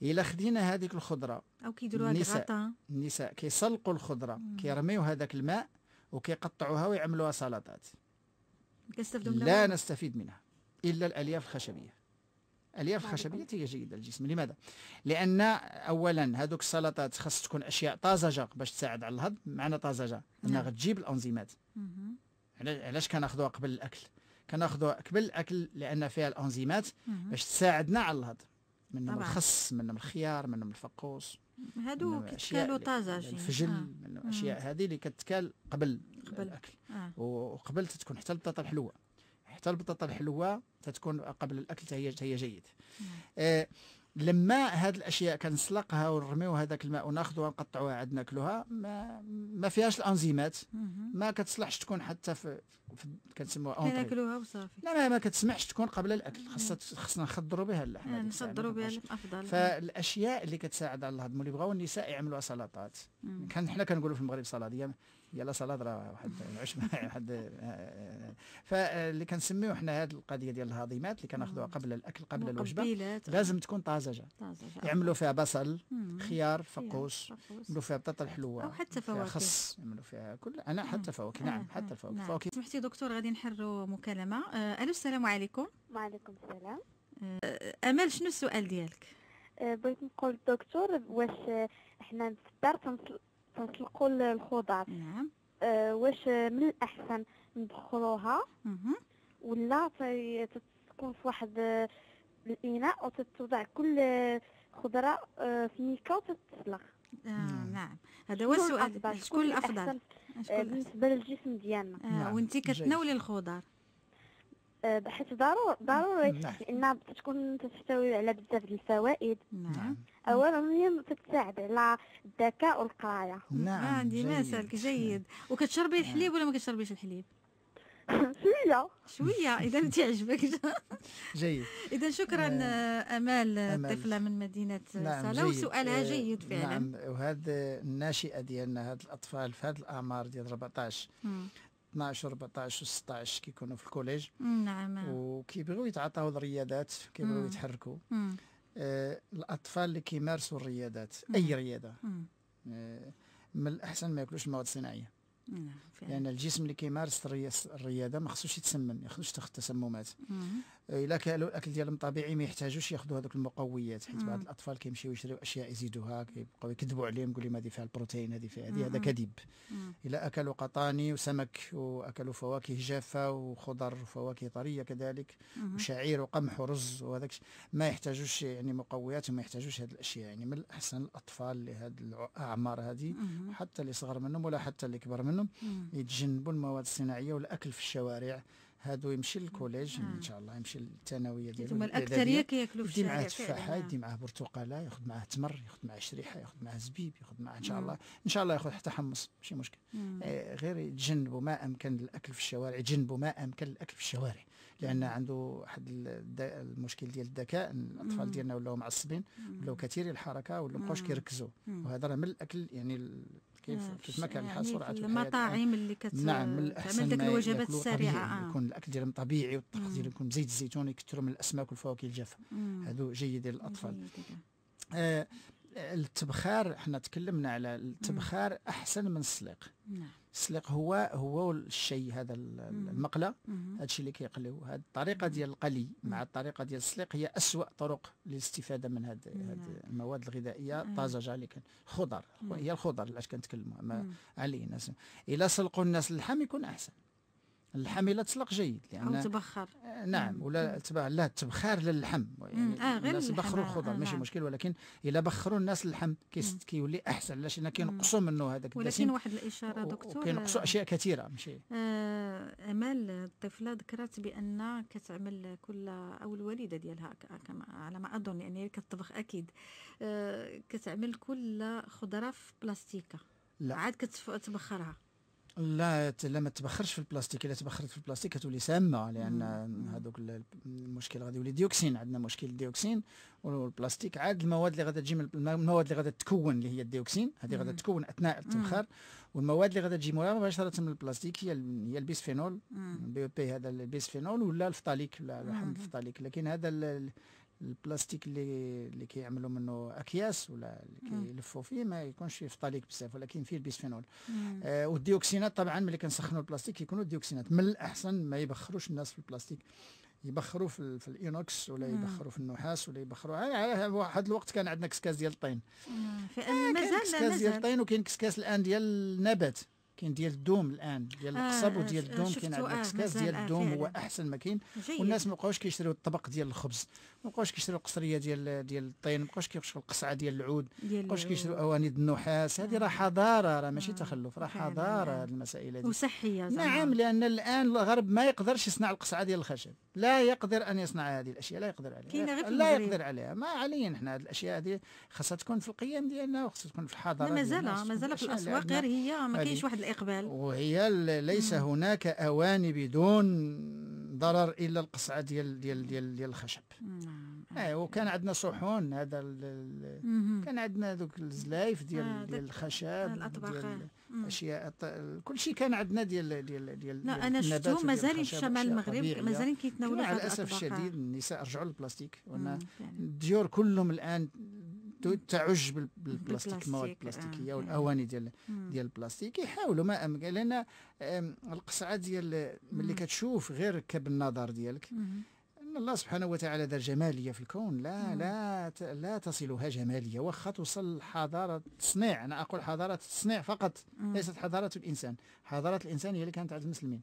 الا خدينا هذيك الخضره او كيديروها النساء النساء كيسلقوا الخضره كيرميو هذاك الماء وكيقطعوها ويعملوها سلطات لا نستفيد منها الا الالياف الخشبيه الالياف طيب. الخشبيه هي جيده للجسم لماذا لان اولا هذوك السلطات خاص تكون اشياء طازجه باش تساعد على الهضم معنى طازجه انها نعم. غتجيب الانزيمات علاش كناخذوها قبل الاكل كناخذوا قبل الاكل لان فيها الانزيمات باش تساعدنا على الهضم منهم الخس منهم الخيار منهم الفقوس هادو كيتكالوا طازج الفجل آه. الاشياء هذه اللي كتكال قبل, قبل. الاكل آه. وقبل تتكون حتى البطاطا الحلوه حتى البطاطا الحلوه تتكون قبل الاكل هي هي جيد آه لما هاد الاشياء كنسلقها ونرميو هذاك الماء وناخذوها نقطعوها عاد ناكلوها ما ما فيهاش الانزيمات ما كتصلحش تكون حتى في, في كنسموها اونطري ناكلوها وصافي لا ما, ما كتسمحش تكون قبل الاكل خاصها خصنا نخضروا بها اللحمه نخضروا بها افضل فالاشياء اللي كتساعد على الهضم اللي بغاو النساء يعملوا سلطات كان حنا كنقولوا في المغرب سلطه يلا صلاة واحد عشنا واحد فاللي كنسميو حنا هذه القضيه ديال الهضيمات اللي كناخذوها آه. قبل الاكل قبل الوجبه لازم تكون طازجه طازجه يعملوا فيها بصل خيار فقوس يعملوا فيها بطاطا الحلوه او حتى فواكه خص يعملوا فيها كل انا حتى آه. فواكه نعم آه، حتى الفواكه نعم. فواكه سمحتي دكتور غادي نحروا مكالمه الو السلام عليكم وعليكم السلام امل شنو السؤال ديالك بغيت نقول الدكتور واش احنا في الدار تنطلقوا الخضر نعم آه واش من الاحسن ندخلوها ولا تكون في واحد الاناء وتتوضع كل خضره في آه، ميكا وتتسلق آه، نعم. نعم هذا هو السؤال شكون الافضل آه، بالنسبه للجسم ديالنا نعم. وانت كتناولي الخضر أه، بحيث ضروري ضروري نعم. لان نعم. تكون تحتوي على بزاف ديال الفوائد نعم اولا هي تساعد على الذكاء والقرايه نعم آه، عندي ديما سالك جيد وكتشربي نعم. الحليب ولا ما كتشربيش الحليب شويه شويه اذا انت عجبك جيد اذا شكرا آه، امال, الطفله من مدينه نعم سالا وسؤالها جيد فعلا نعم وهذه الناشئه ديالنا هاد الاطفال في هاد الاعمار ديال 14 12 14 16 كيكونوا في الكوليج نعم وكيبغيو يتعطاو الرياضات كيبغيو يتحركوا آه الاطفال اللي كيمارسوا الرياضات اي رياضه آه من الاحسن ما ياكلوش المواد الصناعيه نعم، لان يعني الجسم اللي كيمارس الرياضه ما خصوش يتسمم ما خصوش تاخذ تسممات الا كانوا الاكل ديالهم طبيعي ما يحتاجوش ياخذوا هذوك المقويات حيت بعض الاطفال كيمشيو يشريو اشياء يزيدوها كيبقاو يكذبوا عليهم يقول لهم هذه فيها البروتين هذه فيها هذه هذا كذب الا اكلوا قطاني وسمك واكلوا فواكه جافه وخضر وفواكه طريه كذلك وشعير وقمح ورز وهذاك ما يحتاجوش يعني مقويات وما يحتاجوش هذه الاشياء يعني من الاحسن الاطفال لهذه الاعمار هذه حتى اللي صغر منهم ولا حتى اللي كبر منهم يتجنبوا المواد الصناعيه والاكل في الشوارع هادو يمشي للكوليج آه. ان شاء الله يمشي للثانويه ديالو هما الاكثريه كياكلوا في يدي معاه تفاحه يدي نعم. معاه برتقاله ياخذ معاه تمر ياخذ معاه شريحه ياخذ معاه زبيب ياخذ معاه ان شاء الله ان شاء الله ياخذ حتى حمص ماشي مشكل آه غير يتجنبوا ما امكن الاكل في الشوارع يتجنبوا ما امكن الاكل في الشوارع لان عنده واحد المشكل ديال الذكاء الاطفال ديالنا ولاو معصبين ولاو كثير الحركه ولا مابقاوش كيركزوا وهذا راه من الاكل يعني كيف كيف نعم. ما كان الحال يعني سرعه الحياه المطاعم اللي كت نعم من الاحسن تعمل الوجبات السريعه آه. يكون الاكل ديالهم طبيعي والتقدير يكون زيت الزيتون يكثروا من الاسماك والفواكه الجافه هادو جيدين للاطفال جيد. آه التبخار احنا تكلمنا على التبخار احسن من السليق نعم السليق هو هو الشيء هذا المقله هذا الشيء اللي كيقليو هذه الطريقه ديال القلي مع الطريقه ديال السليق هي اسوا طرق للاستفاده من هذه نعم. المواد الغذائيه الطازجه اللي كان خضر هي الخضر اللي كنتكلموا عليه الى سلقوا الناس اللحم يكون احسن الحامله تسلق جيد لان او تبخر نعم ولا تبع لا تبخار للحم يعني آه غير الناس بخروا آه، الخضر آه ماشي آه. مشكل ولكن الا بخروا الناس اللحم كيولي احسن لان كينقصوا منه هذاك ولكن واحد الاشاره دكتور كينقصوا آه، اشياء كثيره ماشي آه امال الطفله ذكرت بان كتعمل كل او الوالده ديالها كما على ما اظن يعني كتطبخ اكيد آه كتعمل كل خضره في بلاستيكه لا عاد كتبخرها لا لما تبخرش في البلاستيك الا تبخرت في البلاستيك كتولي سامه لان هذوك المشكل غادي يولي ديوكسين عندنا مشكل الديوكسين والبلاستيك عاد المواد اللي غادي تجي من المواد اللي غادي تكون اللي هي الديوكسين هذه غادي تكون اثناء التبخار والمواد اللي غادي تجي مباشره من البلاستيك هي هي البيسفينول البي بي هذا البيسفينول ولا الفطاليك ولا الحمض الفطاليك لكن هذا البلاستيك اللي اللي كيعملوا منه اكياس ولا اللي كيلفوا فيه ما يكونش في بزاف ولكن فيه البيسفينول آه والديوكسينات طبعا ملي كنسخنوا البلاستيك كيكونوا الديوكسينات من الاحسن ما يبخروش الناس في البلاستيك يبخروا في, في الاينوكس ولا يبخروا في النحاس ولا يبخروا آه، آه، آه، واحد الوقت كان عندنا كسكاس ديال الطين آه كاين كسكاس ديال الطين وكاين كسكاس الان ديال النبات كاين ديال الدوم الان ديال آه، القصب آه، وديال الدوم كاين عندك آه ديال آه هو احسن ما كاين والناس ما بقاوش كيشريو الطبق ديال الخبز ما بقاوش كيشريو القصريه ديال ديال الطين ما بقاوش كيشريو القصعه ديال العود ما بقاوش كيشريو اوانيد النحاس هذه راه آه. حضاره راه ماشي تخلف راه حضاره هذه المسائل هذه وصحيه نعم لان الان الغرب ما يقدرش يصنع القصعه ديال الخشب لا يقدر ان يصنع هذه الاشياء لا يقدر عليها كاينه غير في لا يقدر عليها ما علينا احنا هذه الاشياء هذه خاصها تكون في القيم ديالنا وخاصها تكون في الحضاره مازال مازال في الاسواق غير هي ما كاينش واحد الاقبال وهي ليس هناك اواني بدون ضرر الا القصعه ديال ديال ديال, ديال الخشب آه وكان عندنا صحون هذا كان عندنا ذوك الزلايف ديال, آه، ديال الخشب الاطباق اشياء كل شيء كان عندنا ديال ديال ديال لا انا شفتو مازال في شمال المغرب مازال كيتناولوا مع الاسف الشديد النساء رجعوا للبلاستيك وانا الديور كلهم الان تعج بالبلاستيك المواد البلاستيكيه آه. والاواني ديال ديال البلاستيك يحاولوا ما امكن لان القصعه ديال ملي كتشوف غير كب النظر ديالك مم. ان الله سبحانه وتعالى دار جماليه في الكون لا نعم. لا لا تصلها جماليه واخا توصل حضاره التصنيع انا اقول حضاره التصنيع فقط ليست حضاره الانسان حضاره الانسان هي اللي كانت عند المسلمين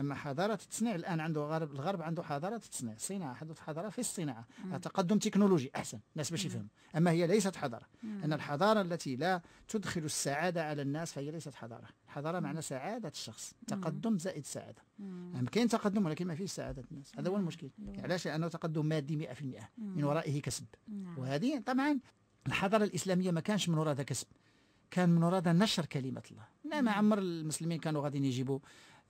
اما حضاره التصنيع الان عنده غرب الغرب عنده حضاره التصنيع الصناعه حدث حضاره في الصناعه تقدم تكنولوجي احسن الناس باش يفهموا اما هي ليست حضاره ان الحضاره التي لا تدخل السعاده على الناس فهي ليست حضاره الحضاره معنى سعاده الشخص تقدم زائد سعاده يعني كاين تقدم ولكن ما فيش سعاده الناس هذا هو نعم، المشكل نعم. علاش لانه تقدم مادي 100% من ورائه كسب نعم. وهذه طبعا الحضاره الاسلاميه ما كانش من وراء كسب كان من وراء نشر كلمه الله لا ما عمر المسلمين كانوا غادي يجيبوا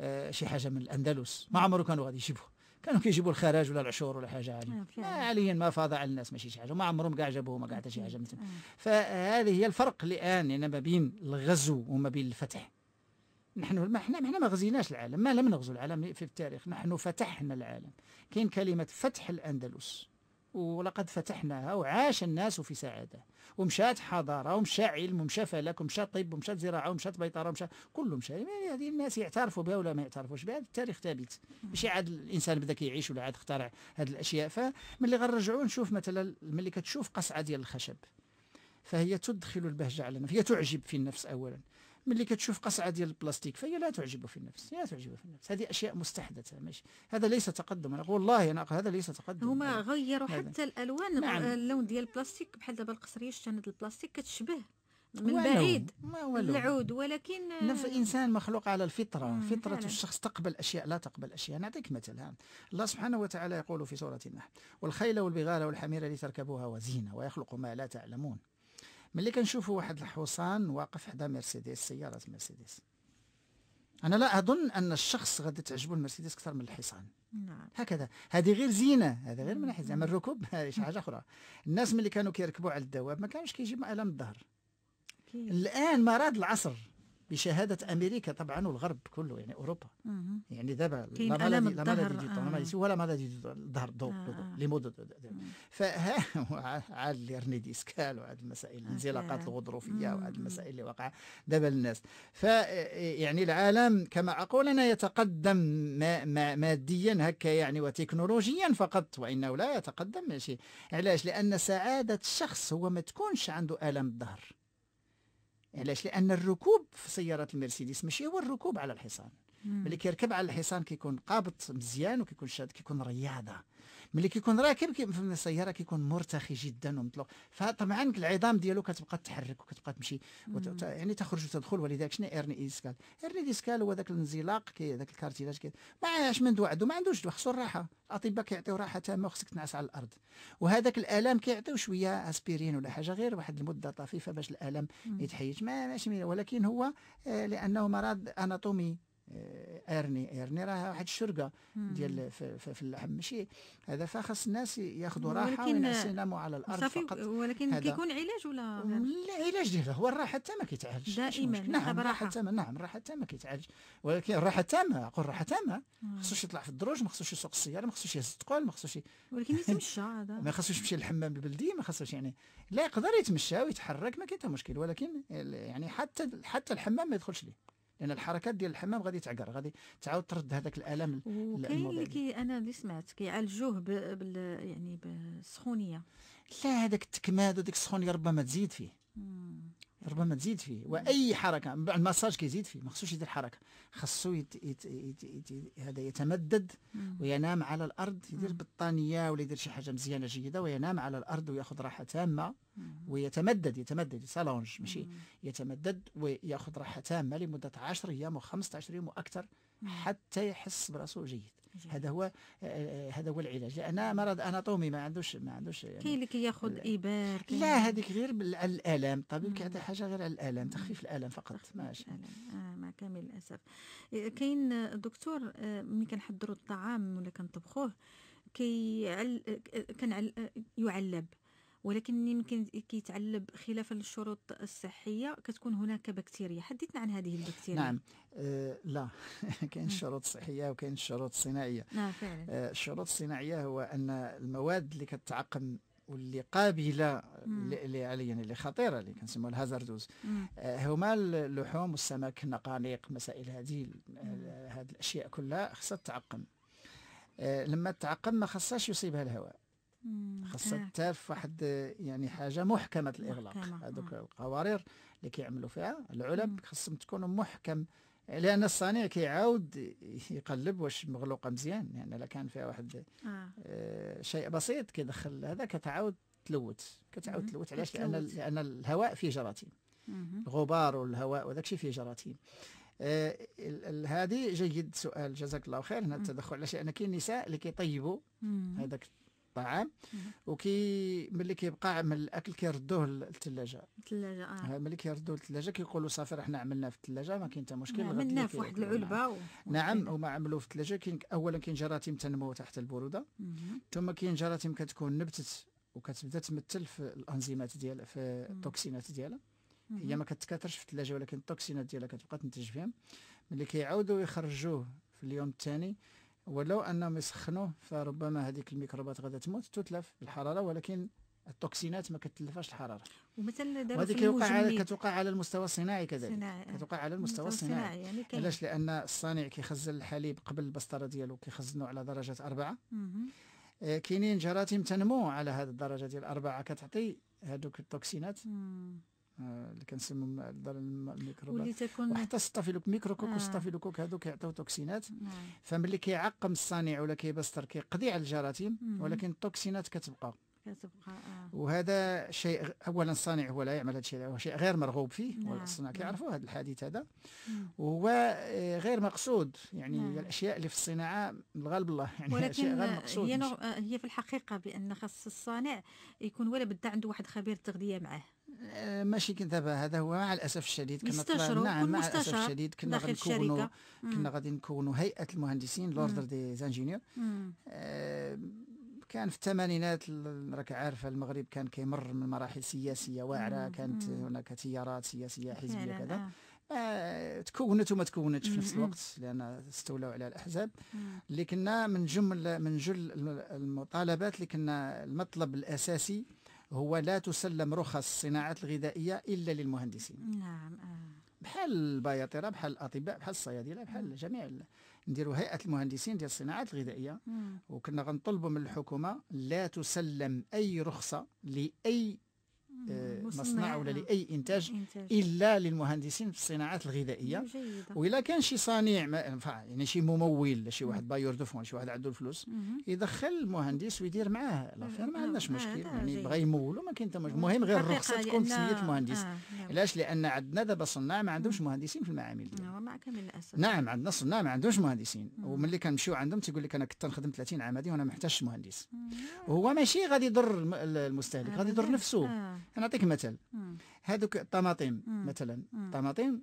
آه شي حاجه من الاندلس ما عمروا كانوا غادي يجيبوا كانوا كيجيبوا الخراج ولا العشور ولا حاجه عاليه آه، ما عاليا ما فاض على الناس ماشي شي حاجه وما عمرهم كاع جابوه ما كاع حتى شي حاجه مثل فهذه هي الفرق الان يعني ما بين الغزو وما بين الفتح نحن ما احنا ما غزيناش العالم ما لم نغزو العالم في التاريخ نحن فتحنا العالم كاين كلمه فتح الاندلس ولقد فتحناها وعاش الناس في سعادة ومشات حضارة ومشى علم ومشى فلك ومشى طب ومشى زراعة ومشى بيطرة ومشى كله مشى يعني هذه الناس يعترفوا بها ولا ما يعترفوش بها التاريخ ثابت ماشي عاد الإنسان بدا كيعيش ولا عاد اخترع هذه الأشياء فملي غنرجعوا نشوف مثلا ملي كتشوف قصعة ديال الخشب فهي تدخل البهجة على النفس هي تعجب في النفس أولا ملي كتشوف قصعه ديال البلاستيك فهي لا تعجب في النفس لا تعجب في النفس هذه اشياء مستحدثه ماشي هذا ليس تقدم انا والله انا هذا ليس تقدم هما غيروا حتى الالوان نعم. اللون ديال البلاستيك بحال دابا القصريه الشاند البلاستيك كتشبه من ولو. بعيد ما ولو. العود ولكن نفس الانسان مخلوق على الفطره فطره فعلا. الشخص تقبل اشياء لا تقبل اشياء نعطيك مثال الله سبحانه وتعالى يقول في سوره النحل والخيل والبغال والحمير لتركبوها وزينه ويخلق ما لا تعلمون ملي كنشوفوا واحد الحصان واقف حدا مرسيدس سياره مرسيدس انا لا اظن ان الشخص غادي تعجبه المرسيدس اكثر من الحصان نعم هكذا هذه غير زينه هذا غير من زعما الركوب هذه شي حاجه اخرى الناس ملي كانوا كيركبوا على الدواب ما كانوش كيجيبوا الم الظهر الان مرض العصر بشهاده امريكا طبعا والغرب كله يعني اوروبا يعني آه. مم. يعني دابا لا لدي لا مالادي دي طون آه. ولا مالادي دي الظهر دو لمدة فها عاد ديسكال وعاد المسائل الانزلاقات الغضروفيه وعاد المسائل اللي وقع دابا الناس ف يعني العالم كما اقول انا يتقدم ما ما ماديا هكا يعني وتكنولوجيا فقط وانه لا يتقدم ماشي علاش لان سعاده الشخص هو ما تكونش عنده آلام الظهر علاش لان الركوب في سياره المرسيدس ماشي هو الركوب على الحصان ملي كيركب على الحصان كيكون قابط مزيان وكيكون شاد كيكون رياضه ملي كيكون راكب كي في السياره كيكون مرتخي جدا ومطلق فطبعا العظام ديالو كتبقى تحرك وكتبقى تمشي وت... يعني تخرج وتدخل ولذلك شنو ايرني ديسكال ايرني ديسكال هو ذاك الانزلاق كي ذاك الكارتيلاج كي ما عاش من عنده ما عندوش خصو الراحه الاطباء كيعطيو راحه تامه خصك تنعس على الارض وهذاك الالم كيعطيو شويه اسبيرين ولا حاجه غير واحد المده طفيفه باش الالم يتحيد ما ماشي ولكن هو آه، لانه مرض اناتومي ارني ارني راه واحد الشرقه ديال في, في, اللحم ماشي هذا فخص الناس ياخذوا راحه وينسلموا على الارض فقط ولكن كيكون علاج ولا لا علاج ديالها هو الراحه حتى ما كيتعالج دائما نعم الراحه حتى نعم الراحه ما نعم، كيتعالج ولكن الراحه تامه اقول الراحه تامه ما خصوش يطلع في الدروج ما خصوش يسوق السياره ما خصوش يهز الثقال ما خصوش ولكن يتمشى هذا ما خصوش يمشي للحمام البلدي ما خصوش يعني لا يقدر يتمشى ويتحرك ما كاين حتى مشكل ولكن يعني حتى حتى الحمام ما يدخلش ليه لان الحركات ديال الحمام غادي تعقر غادي تعاود ترد هذاك الالم وكاين اللي كي انا اللي سمعت كيعالجوه بال يعني بالسخونيه لا هذاك التكماد وديك السخونيه ربما تزيد فيه ربما تزيد فيه واي حركه من بعد المساج كيزيد فيه ما خصوش يدير حركه خصو يت... يت... يت... يت... هذا يتمدد وينام على الارض يدير بطانيه ولا يدير شي حاجه مزيانه جيده وينام على الارض وياخذ راحه تامه ويتمدد يتمدد سالونج ماشي يتمدد وياخذ راحه تامه لمده 10 ايام و15 يوم واكثر حتى يحس براسه جيد هذا هو آه، آه، هذا هو العلاج انا مرض اناطومي ما عندوش ما عندوش يعني كاين اللي كياخذ ابر لا هذيك غير الالم الطبيب كيعطي حاجه غير على الالم تخفيف الالم فقط ماشي آه مع كامل الاسف إيه، كاين دكتور آه، ملي كنحضروا الطعام ولا كنطبخوه كي كان يعلب ولكن يمكن كيتعلب خلافا للشروط الصحيه كتكون هناك بكتيريا حدثنا عن هذه البكتيريا نعم آه لا كاين الشروط نعم. الصحيه وكاين الشروط الصناعيه نعم فعلا آه الشروط الصناعيه هو ان المواد اللي كتعقم واللي قابله اللي عليا يعني اللي خطيره اللي كنسموها الهازاردوز آه هما اللحوم والسمك النقانيق مسائل هذه هذه الاشياء كلها خصها تعقم آه لما تعقم ما خصهاش يصيبها الهواء خاصة آه. تعرف واحد يعني حاجة محكمة الإغلاق هذوك آه. القوارير اللي كيعملوا فيها العلب خاصهم تكون محكم لان الصانع كيعاود يقلب واش مغلوقه مزيان يعني الا كان فيها واحد آه. آه، شيء بسيط كيدخل هذا كتعاود تلوت كتعاود تلوت علاش لان لان الهواء فيه جراثيم الغبار والهواء وذاك الشيء فيه جراثيم آه هذه جيد سؤال جزاك الله خير هنا التدخل علاش لان كاين نساء اللي كيطيبوا هذاك الطعام وكي ملي كيبقى من الاكل كيردوه للثلاجه الثلاجه اه ملي كيردوه للثلاجه كيقولوا صافي راه حنا عملناه في الثلاجه ما كاين حتى نعم، مشكل عملناه في واحد العلبه و... نعم هما عملوه في الثلاجه كاين اولا كاين جراثيم تنمو تحت البروده ثم كاين جراثيم كتكون نبتت وكتبدا تمثل في الانزيمات ديالها في التوكسينات ديالها هي ما كتكاثرش في الثلاجه ولكن التوكسينات ديالها كتبقى تنتج فيهم ملي كيعاودوا يخرجوه في اليوم الثاني ولو انهم يسخنوه فربما هذيك الميكروبات غادا تموت تتلف بالحراره ولكن التوكسينات ما كتلفاش الحراره ومثلا دابا وهذه كتوقع على كتوقع على المستوى الصناعي كذلك صناعي. كتوقع على المستوى الصناعي يعني علاش لان الصانع كيخزن الحليب قبل البسطره ديالو كيخزنو على درجه أربعة آه، كاينين جراثيم تنمو على هذه الدرجه ديال أربعة كتعطي هذوك التوكسينات مم. آه، اللي كنسميهم الميكروبات تكون... وحتى ستافيلوك ميكروكوك آه. والستافيلوكوك هادو كيعطيو توكسينات آه. فملي كيعقم الصانع ولا كيبستر كيقضي على الجراثيم ولكن التوكسينات كتبقى كتبقى آه. وهذا شيء اولا الصانع هو لا يعمل هذا الشيء هو شيء غير مرغوب فيه نعم. والصناع كيعرفوا هذا الحديث هذا وهو آه، غير مقصود يعني نعم. الاشياء اللي في الصناعه بالغالب الله يعني ولكن غير مقصود هي, آه، هي في الحقيقه بان خاص الصانع يكون ولا بدا عنده واحد خبير تغذيه معاه آه، ماشي كذا هذا هو مع الأسف الشديد كنا طلعنا نعم مع الأسف الشديد كنا غادي نكونوا كنا غادي نكونوا هيئة المهندسين لوردر دي زانجينيور كان في الثمانينات راك عارف المغرب كان كيمر من مراحل سياسيه واعره كانت هناك تيارات سياسيه حزبيه كذا آه. آه تكونت وما تكونتش في نفس الوقت لان استولوا على الاحزاب اللي كنا من جمل من جل المطالبات اللي كنا المطلب الاساسي هو لا تسلم رخص الصناعات الغذائيه الا للمهندسين نعم آه. بحال البياطره بحال الاطباء بحال الصيادله بحال جميع نديروا هيئه المهندسين ديال الصناعات الغذائيه وكنا غنطلبوا من الحكومه لا تسلم اي رخصه لاي آه، مصنع ولا آه، لاي انتاج, إنتاج. الا للمهندسين في الصناعات الغذائيه والا كان شي صانع يعني شي ممول شي واحد بايور دو فون شي واحد عنده الفلوس يدخل المهندس ويدير معاه لافير آه، ما عندناش مشكل يعني بغى يمولو ما كاين المهم غير الرخصه يعني تكون بسميه المهندس علاش لان عندنا دابا صناع ما عندهمش مهندسين في المعامل نعم معك نعم عندنا صناع ما عندهمش مهندسين وملي كنمشيو عندهم تيقول لك انا كنت نخدم 30 عام هذه وانا ما احتاجش مهندس وهو ماشي غادي يضر المستهلك غادي يضر نفسه نعطيك مثال هذوك الطماطم مثلا الطماطم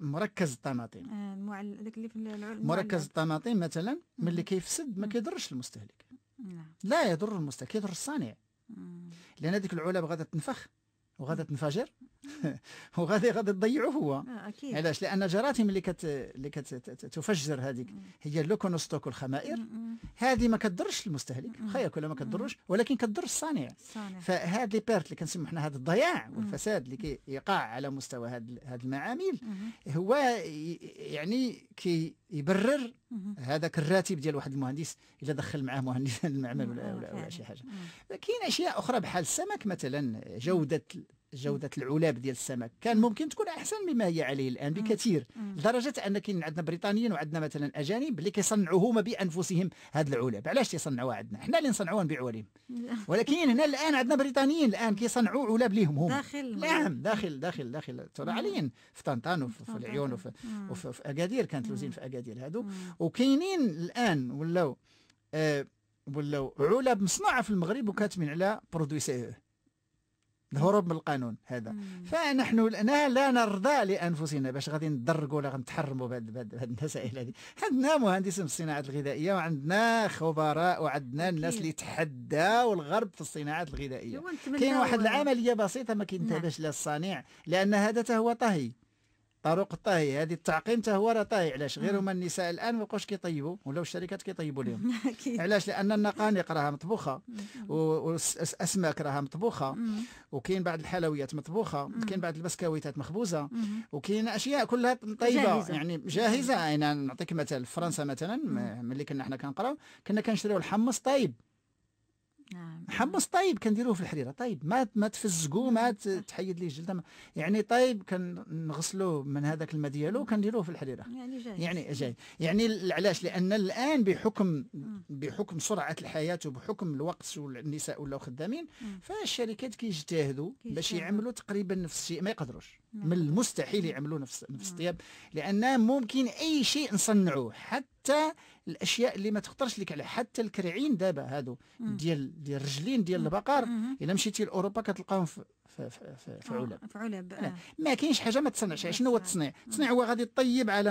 مركز الطماطم آه، مركز الطماطم مثلا ملي كيفسد ما كيضرش المستهلك نعم. لا يضر المستهلك يضر الصانع لان هذيك العلب غادا تنفخ وغادا تنفجر وغادي غادي تضيعه هو آه علاش لان جراثيم اللي كت اللي كتفجر هذيك هي اللوكونوستوك الخمائر هذه ما كتضرش المستهلك خياكل ما كتضرش ولكن كتضر الصانع فهاد لي بيرت اللي كنسميو حنا هذا الضياع والفساد اللي كيقع كي على مستوى هاد هاد المعامل هو يعني كي يبرر هذاك الراتب ديال واحد المهندس الا دخل معاه مهندس المعمل ولا, ولا, ولا شي حاجه كاين اشياء اخرى بحال السمك مثلا جوده جوده العلاب ديال السمك كان ممكن تكون احسن مما هي عليه الان بكثير لدرجه ان كاين عندنا بريطانيين وعندنا مثلا اجانب اللي كيصنعوا هما بانفسهم هاد العلاب علاش تيصنعوها عندنا حنا اللي نصنعوها نبيعوها لهم ولكن هنا الان عندنا بريطانيين الان كيصنعوا علاب ليهم هما داخل نعم داخل داخل داخل ترى ترعليين في طنطان وفي العيون وفي, وفي, وفي اكادير كانت لوزين في اكادير هادو وكاينين الان ولاو آه ولاو علب مصنوعه في المغرب وكاتمين على برودوي سي الهروب من القانون هذا مم. فنحن الان لا نرضى لانفسنا باش غادي ندرقوا ولا غنتحرموا بهاد المسائل هذه عندنا مهندسين في الصناعات الغذائيه وعندنا خبراء وعندنا الناس اللي تحداوا الغرب في الصناعات الغذائيه كاين واحد العمليه بسيطه ما كينتبهش نعم. لا الصانع لان هذا هو طهي طرق الطهي هذه التعقيم حتى هو راه طاهي علاش غير هما النساء الان ما كيطيبوا ولاو الشركات كيطيبوا لهم علاش لان النقانق راها مطبوخه والاسماك راها مطبوخه وكاين بعض الحلويات مطبوخه كاين بعض البسكويتات مخبوزه وكاين اشياء كلها طيبه يعني جاهزه يعني نعطيك مثال في فرنسا مثلا ملي كنا حنا كنقراو كنا كنشريو الحمص طايب نعم حمص طيب كنديروه في الحريره طيب ما ما تفزقو ما نعم. تحيد ليه الجلده يعني طيب كنغسلوه من هذاك الماء ديالو كنديروه في الحريره يعني جاي يعني جاي يعني علاش لان الان بحكم بحكم سرعه الحياه وبحكم الوقت والنساء ولاو خدامين فالشركات كيجتهدوا باش يعملوا تقريبا نفس الشيء ما يقدروش من نعم. المستحيل يعملوا نفس نفس نعم. الطياب لان ممكن اي شيء نصنعوه حتى الاشياء اللي ما تخطرش لك على حتى الكرعين دابا هادو ديال ديال الرجلين ديال البقر الا مشيتي لاوروبا كتلقاهم في في في آه، علب في علب آه. ما كاينش حاجه ما تصنعش شنو هو التصنيع آه. التصنيع هو غادي طيب على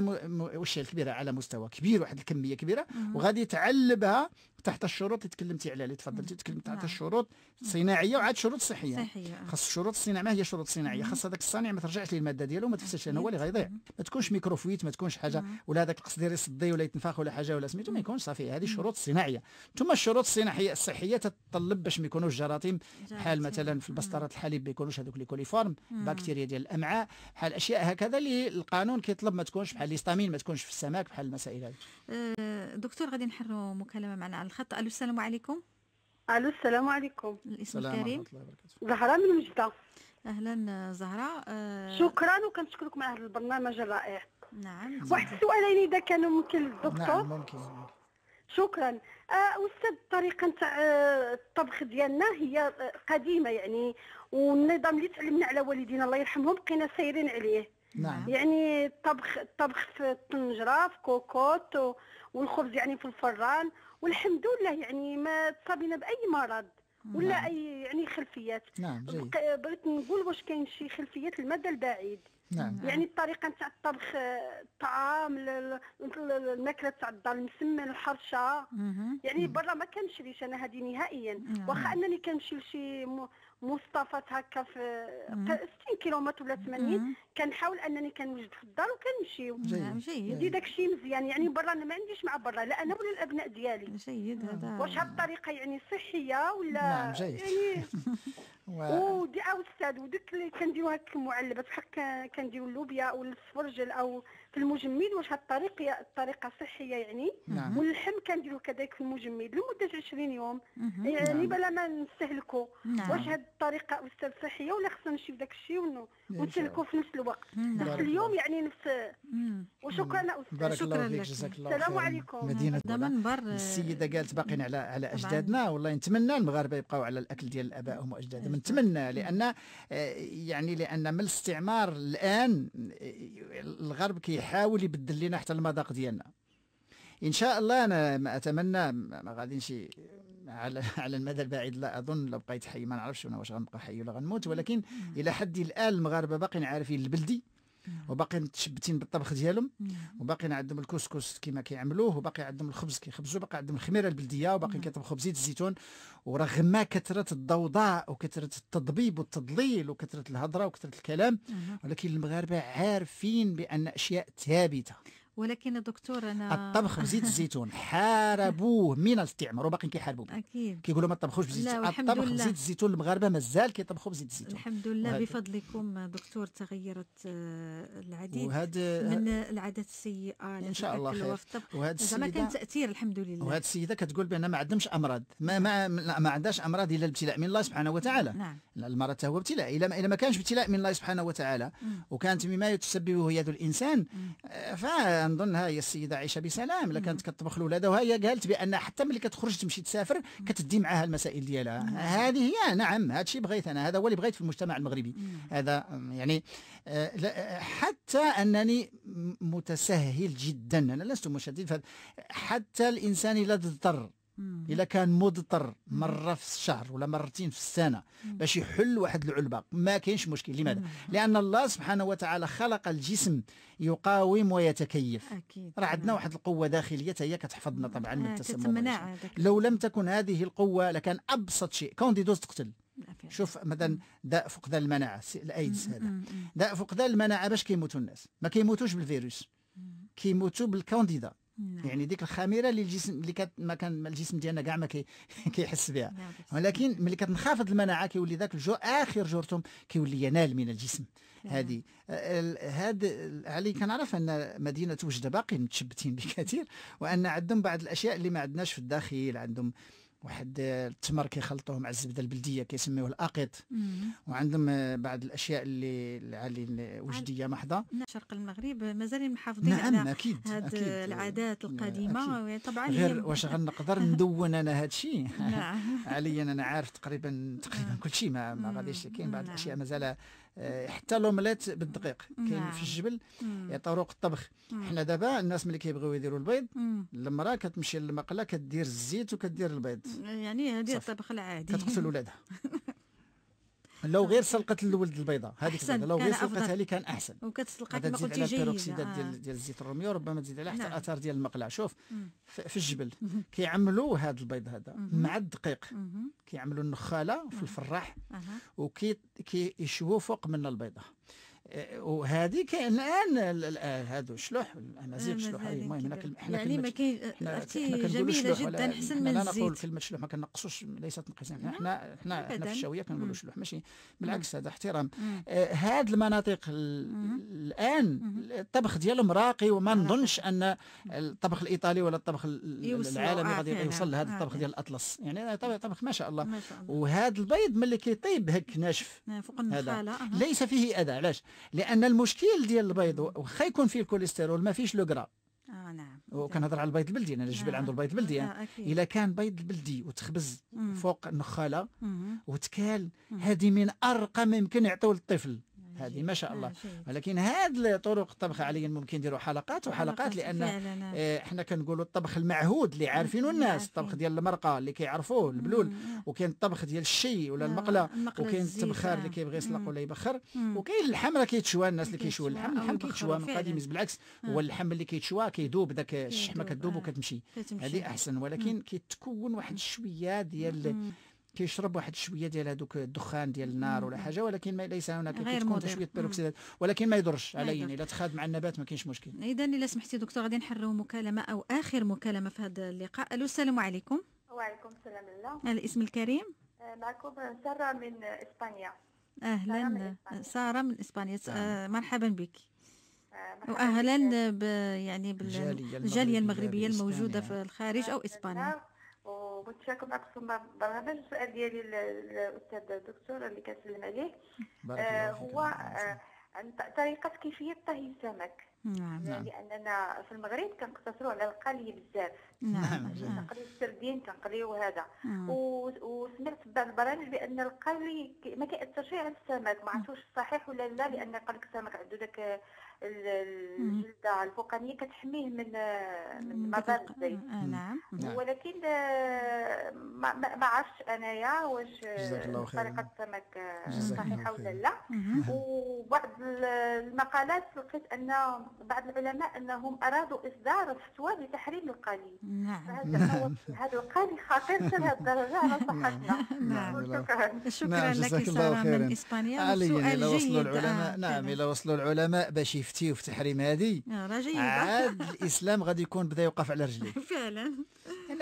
وش الكبيره على مستوى كبير واحد الكميه كبيره وغادي تعلبها تحت الشروط اللي تكلمتي عليها اللي تفضلتي تكلمت تحت نعم. الشروط الصناعيه وعاد شروط صحيه صحيه خاص الشروط الصناعه ما هي شروط صناعيه خاص هذاك الصانع ما ترجعش للماده ديالو ما تفسدش لان هو اللي غيضيع ما تكونش ميكروفويت ما تكونش حاجه ولا هذاك القصدير يصدي ولا يتنفخ ولا حاجه ولا سميتو ما يكونش صافي هذه شروط صناعيه ثم الشروط الصناعيه الصحيه تتطلب باش ما يكونوش جراثيم بحال مثلا في البسطرات الحليب يكونوش هذوك لي كوليفورم بكتيريا ديال الامعاء بحال اشياء هكذا اللي القانون كيطلب ما تكونش بحال ليستامين ما تكونش في السمك بحال المسائل هذه آه، دكتور غادي نحروا مكالمه معنا على الخط الو السلام عليكم الو السلام عليكم الاسم الكريم زهره من وجده اهلا زهره أه شكرا وكنشكركم على هذا البرنامج الرائع نعم واحد السؤالين اذا كانوا ممكن للدكتور نعم ممكن شكرا آه، استاذ الطريقه نتاع آه، الطبخ ديالنا هي آه، قديمه يعني والنظام اللي تعلمنا على والدينا الله يرحمهم بقينا سايرين عليه نعم يعني الطبخ الطبخ في الطنجره في كوكوت والخبز يعني في الفران والحمد لله يعني ما تصابينا باي مرض ولا نعم. اي يعني خلفيات نعم بغيت نقول واش كاين شي خلفيات المدى البعيد نعم. يعني الطريقه نتاع الطبخ الطعام الماكله تاع الدار المسمن الحرشه يعني برا ما كنشريش انا هذه نهائيا نعم. واخا انني كنمشي لشي مصطفى هكا في 60 كيلومتر ولا 80 كنحاول انني كنوجد في الدار نعم جيد داك الشيء مزيان يعني برا انا ما عنديش مع برا لا انا ولا الابناء ديالي جيد نعم. هذا واش هاد الطريقه يعني صحيه ولا نعم جيد يعني ودي او الساد وديك اللي كنديرو هاد المعلبات بحال كنديرو اللوبيا ولا السفرجل او في المجمد واش الطريق الطريقه صحيه يعني نعم. واللحم كنديروه كذلك في المجمد لمده 20 يوم مم. يعني نعم. بلا ما نستهلكو نعم. واش هاد الطريقه استاذ صحيه ولا خصنا نمشي بداك الشيء ونستهلكوا في نفس الوقت نعم. نفس اليوم يعني نفس وشكرا استاذ شكرا لك جزاك الله خير السلام عليكم مدينه منبر آه، السيده قالت باقيين على على اجدادنا والله نتمنى المغاربه يبقاو على الاكل ديال ابائهم واجدادهم أيوة. نتمنى لان آه، يعني لان من الاستعمار الان آه، الغرب كيحاول يبدل لنا حتى المذاق ديالنا ان شاء الله انا ما اتمنى ما غاديش على على المدى البعيد لا اظن لو بقيت حي ما نعرفش انا واش غنبقى حي ولا غنموت ولكن الى حد الان المغاربه باقيين عارفين البلدي نعم. وباقيين متشبتين بالطبخ ديالهم نعم. وباقيين عندهم الكسكس كما كيعملوه وباقي عندهم الخبز كيخبزوا باقي عندهم الخميره البلديه وباقي نعم. كيطبخوا بزيت الزيتون ورغم كثره الضوضاء وكثره التضبيب والتضليل وكثره الهضره وكثره الكلام ولكن المغاربه عارفين بان اشياء ثابته ولكن دكتور انا الطبخ بزيت الزيتون حاربوه من الاستعمار وباقيين كيحاربوه اكيد كيقولوا ما تطبخوش بزيت الطبخ بزيت الزيتون المغاربه مازال كيطبخوا بزيت الزيتون الحمد لله بفضلكم دكتور تغيرت آه، العديد وهد... من العادات السيئه ان شاء الله خير وهاد زعما كان تاثير الحمد لله وهاد السيده كتقول بان ما عندهمش امراض ما ما, ما عندهاش امراض الا الابتلاء من الله سبحانه وتعالى نعم المرض هو ابتلاء الا ما, إلا ما كانش ابتلاء من الله سبحانه وتعالى وكانت مما يتسببه يد الانسان ف ها هي السيده عائشه بسلام اللي كانت كطبخ لولادها وهي قالت بان حتى ملي كتخرج تمشي تسافر كتدي معاها المسائل ديالها هذه هي نعم هذا الشيء بغيت انا هذا هو اللي بغيت في المجتمع المغربي هذا يعني آه، حتى انني متسهل جدا انا لست مشدد حتى الانسان لا تضطر الا كان مضطر مره في الشهر ولا مرتين في السنه باش يحل واحد العلبه ما كاينش مشكل لماذا لان الله سبحانه وتعالى خلق الجسم يقاوم ويتكيف أكيد راه عندنا واحد القوه داخليه هي كتحفظنا طبعا آه، من التسمم لو لم تكن هذه القوه لكان ابسط شيء كونديدوز تقتل شوف مثلا داء فقدان المناعه الايدز هذا داء فقدان المناعه باش كيموتوا الناس ما كيموتوش بالفيروس كيموتوا بالكونديدا نعم. يعني ديك الخميره اللي الجسم اللي كت ما كان الجسم ديالنا كاع ما كيحس بها نعم. ولكن ملي كتنخفض المناعه كيولي ذاك الجو اخر جرثوم كيولي ينال من الجسم نعم. هذه هاد علي كنعرف ان مدينه وجده باقي متشبتين بكثير وان عندهم بعض الاشياء اللي ما عندناش في الداخل عندهم واحد التمر كيخلطوه مع الزبده البلديه كيسميوه الاقيط وعندهم بعض الاشياء اللي اللي وجديه محضه نعم، شرق المغرب مازالين محافظين نعم على أكيد. أكيد. العادات نعم، القديمه طبعا غير واش غنقدر ندون انا هذا الشيء نعم حاليا انا عارف تقريبا تقريبا نعم. كل شيء ما, ما غاديش كاين بعض الاشياء مازال آه، حتى لومليت بالدقيق كاين في نعم. الجبل طرق الطبخ حنا دابا الناس ملي كيبغيو يديروا البيض المراه كتمشي للمقله كدير الزيت وكدير البيض يعني هذه الطبخ العادي كتقتل ولادها لو غير سلقت الولد البيضاء هذيك لو غير سلقتها لي كان احسن وكتسلقها كما قلتي جيد البيروكسيدات ديال آه. ديال الزيت الروميو وربما تزيد عليها حتى نعم. الاثار ديال المقلع شوف في الجبل كيعملوا هذا البيض هذا مع الدقيق كيعملوا النخاله في نعم. الفراح وكيشووا فوق منها البيضه آه، وهذه كاين الان آه، هادو شلح الامازيغ شلوح آه، المهم انا احنا يعني ما كاين جميله جدا احسن من الزيت نقول كلمه شلوح ما كنقصوش ليست نقيسه احنا احنا احنا, في الشاويه كنقولوا شلوح ماشي بالعكس هذا احترام هاد المناطق الان الطبخ ديالهم راقي وما نظنش ان الطبخ الايطالي ولا الطبخ العالمي غادي يوصل لهذا الطبخ ديال الاطلس يعني طبخ ما شاء الله وهذا البيض ملي كيطيب هك ناشف فوق النخاله ليس فيه اذى علاش لان المشكل ديال البيض واخا يكون فيه الكوليسترول ما فيش لو اه نعم وكنهضر على البيض البلدي انا الجبل آه. عنده البيض البلدي آه يعني. الا كان بيض البلدي وتخبز مم. فوق النخاله مم. وتكال هذه من ارقى ما يمكن يعطيو للطفل هذه ما شاء الله آه، ولكن هذه طرق الطبخ عليا ممكن نديروا حلقات وحلقات لان آه. آه، احنا كنقولوا الطبخ المعهود اللي عارفينه الناس الطبخ ديال المرقه اللي كيعرفوه البلول وكاين الطبخ ديال الشي ولا المقله وكاين التبخار اللي كيبغي يسلق ولا يبخر وكاين اللحم راه كيتشوى الناس اللي كيشوا اللحم اللحم كيتشوى من قديم بالعكس هو اللحم اللي كيتشوى كيذوب داك الشحمه كتذوب وكتمشي هذه احسن ولكن كيتكون واحد شويه ديال كيشرب واحد شويه ديال هذوك الدخان ديال النار ولا حاجه ولكن ما ليس هناك كتكون شويه بيروكسيدات ولكن ما يضرش على يعني الا تخاد مع النبات ما كاينش مشكل اذا الا سمحتي دكتور غادي نحرروا مكالمه او اخر مكالمه في هذا اللقاء الو السلام عليكم وعليكم السلام الله الاسم الكريم أه، معكم ساره من اسبانيا اهلا ساره من اسبانيا نعم. آه. مرحبا بك أه، واهلا ب يعني بالجاليه المغربيه الموجوده في الخارج او اسبانيا نعم. وبتشكر معكم في برنامج السؤال ديالي للاستاذ الدكتور اللي كنسلم عليه آه هو آه عن طريقه كيفيه طهي السمك نعم نعم لاننا يعني في المغرب كنقتصروا على القلي بزاف نعم نعم, نعم. كنقليو السردين كنقليو هذا نعم. وسمعت بعض البرامج بان القلي ما كيأثرش على السمك ما عرفتش صحيح ولا لا لان قال لك السمك عنده ذاك الجلده الفوقانيه كتحميه من من مضار الزيت آه، نعم. نعم ولكن آه، ما, ما عرفتش انايا واش آه، طريقه السمك صحيحه ولا لا وبعض المقالات لقيت ان بعض العلماء انهم ارادوا اصدار الفتوى بتحريم القلي نعم. نعم هذا القلي خطير لهذه الدرجه على نعم. صحتنا نعم. نعم شكرا شكرا لك ساره من اسبانيا جيد الى وصلوا العلماء آه نعم الى وصلوا العلماء باش يفتيو في تحريم هذه راه جيد عاد الاسلام غادي يكون بدا يوقف على رجليه فعلا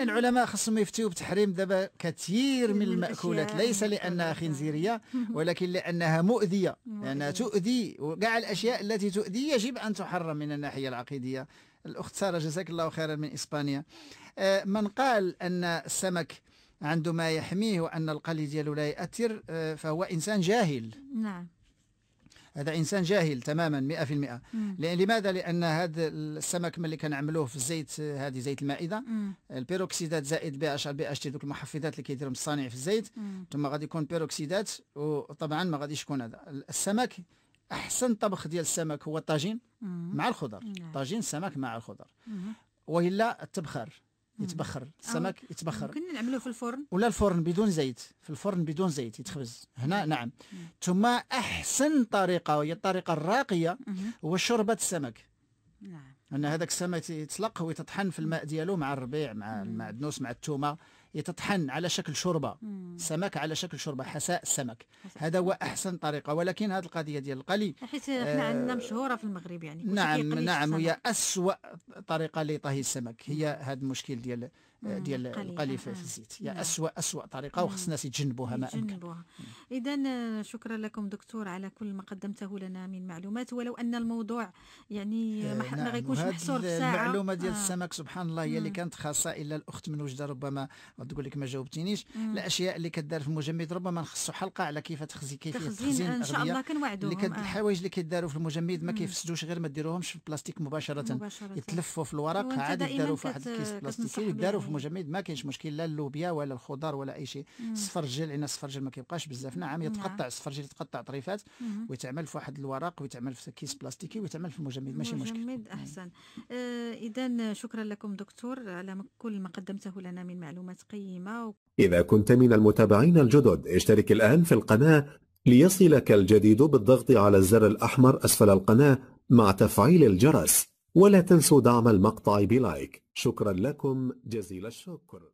ان العلماء خصهم يفتيو بتحريم دابا كثير من الماكولات ليس لانها خنزيريه ولكن لانها مؤذيه لانها تؤذي وكاع الاشياء التي تؤذي يجب ان تحرم من الناحيه العقيديه الاخت ساره جزاك الله خيرا من اسبانيا آه، من قال ان السمك عنده ما يحميه وان القلي ديالو لا ياثر آه، فهو انسان جاهل نعم هذا انسان جاهل تماما 100% لماذا لان هذا السمك ملي كنعملوه في الزيت هذه زيت المائده البيروكسيدات زائد بي اش ار بي اش تي دوك المحفزات اللي كيديرهم الصانع في الزيت ثم غادي يكون بيروكسيدات وطبعا ما غاديش يكون هذا السمك احسن طبخ ديال السمك هو الطاجين مع الخضر نعم. طاجين السمك مع الخضر والا التبخار يتبخر آه، السمك يتبخر ممكن نعملوه في الفرن ولا الفرن بدون زيت في الفرن بدون زيت يتخبز هنا نعم مم. ثم احسن طريقه وهي الطريقه الراقيه هو شوربه السمك نعم ان هذاك السمك يتسلق ويتطحن في الماء ديالو مع الربيع مع المعدنوس مع التومه يتطحن على شكل شوربه سمك على شكل شوربه حساء السمك هذا هو احسن طريقه ولكن هذه القضيه ديال القلي حيت احنا آه، عندنا مشهوره في المغرب يعني نعم نعم هي اسوء طريقه لطهي السمك هي هذا المشكل ديال آه، ديال القلي في آه، الزيت يعني اسوء اسوء طريقه وخص الناس يتجنبوها ما امكن اذا آه، شكرا لكم دكتور على كل ما قدمته لنا من معلومات ولو ان الموضوع يعني ما نعم. غيكونش محصور في ساعه المعلومه ديال آه. السمك سبحان الله هي اللي كانت خاصه الا الاخت من وجده ربما تقول لك ما جاوبتينيش الاشياء اللي كدار في المجمد ربما نخصو حلقه على كيف تخزي كيف تخزين ان شاء الله كنوعدوهم اللي كد... الحوايج اللي كيداروا في المجمد ما كيفسدوش غير ما ديروهمش في البلاستيك مباشره, مباشرة. يتلفوا في الورق عادي يداروا في واحد الكيس بلاستيكي وداروا في مجمد ما كاينش مشكل لا اللوبيا ولا الخضار ولا اي شيء السفرجل لان السفرجل ما كيبقاش بزاف نعم يتقطع السفرجل نعم. يتقطع طريفات ويتعمل في واحد الورق ويتعمل في كيس بلاستيكي ويتعمل في المجمد ماشي مشكل مجمد احسن آه اذا شكرا لكم دكتور على كل ما قدمته لنا من معلومات قيمه اذا كنت من المتابعين الجدد اشترك الان في القناه ليصلك الجديد بالضغط على الزر الاحمر اسفل القناه مع تفعيل الجرس ولا تنسوا دعم المقطع بلايك شكرا لكم جزيل الشكر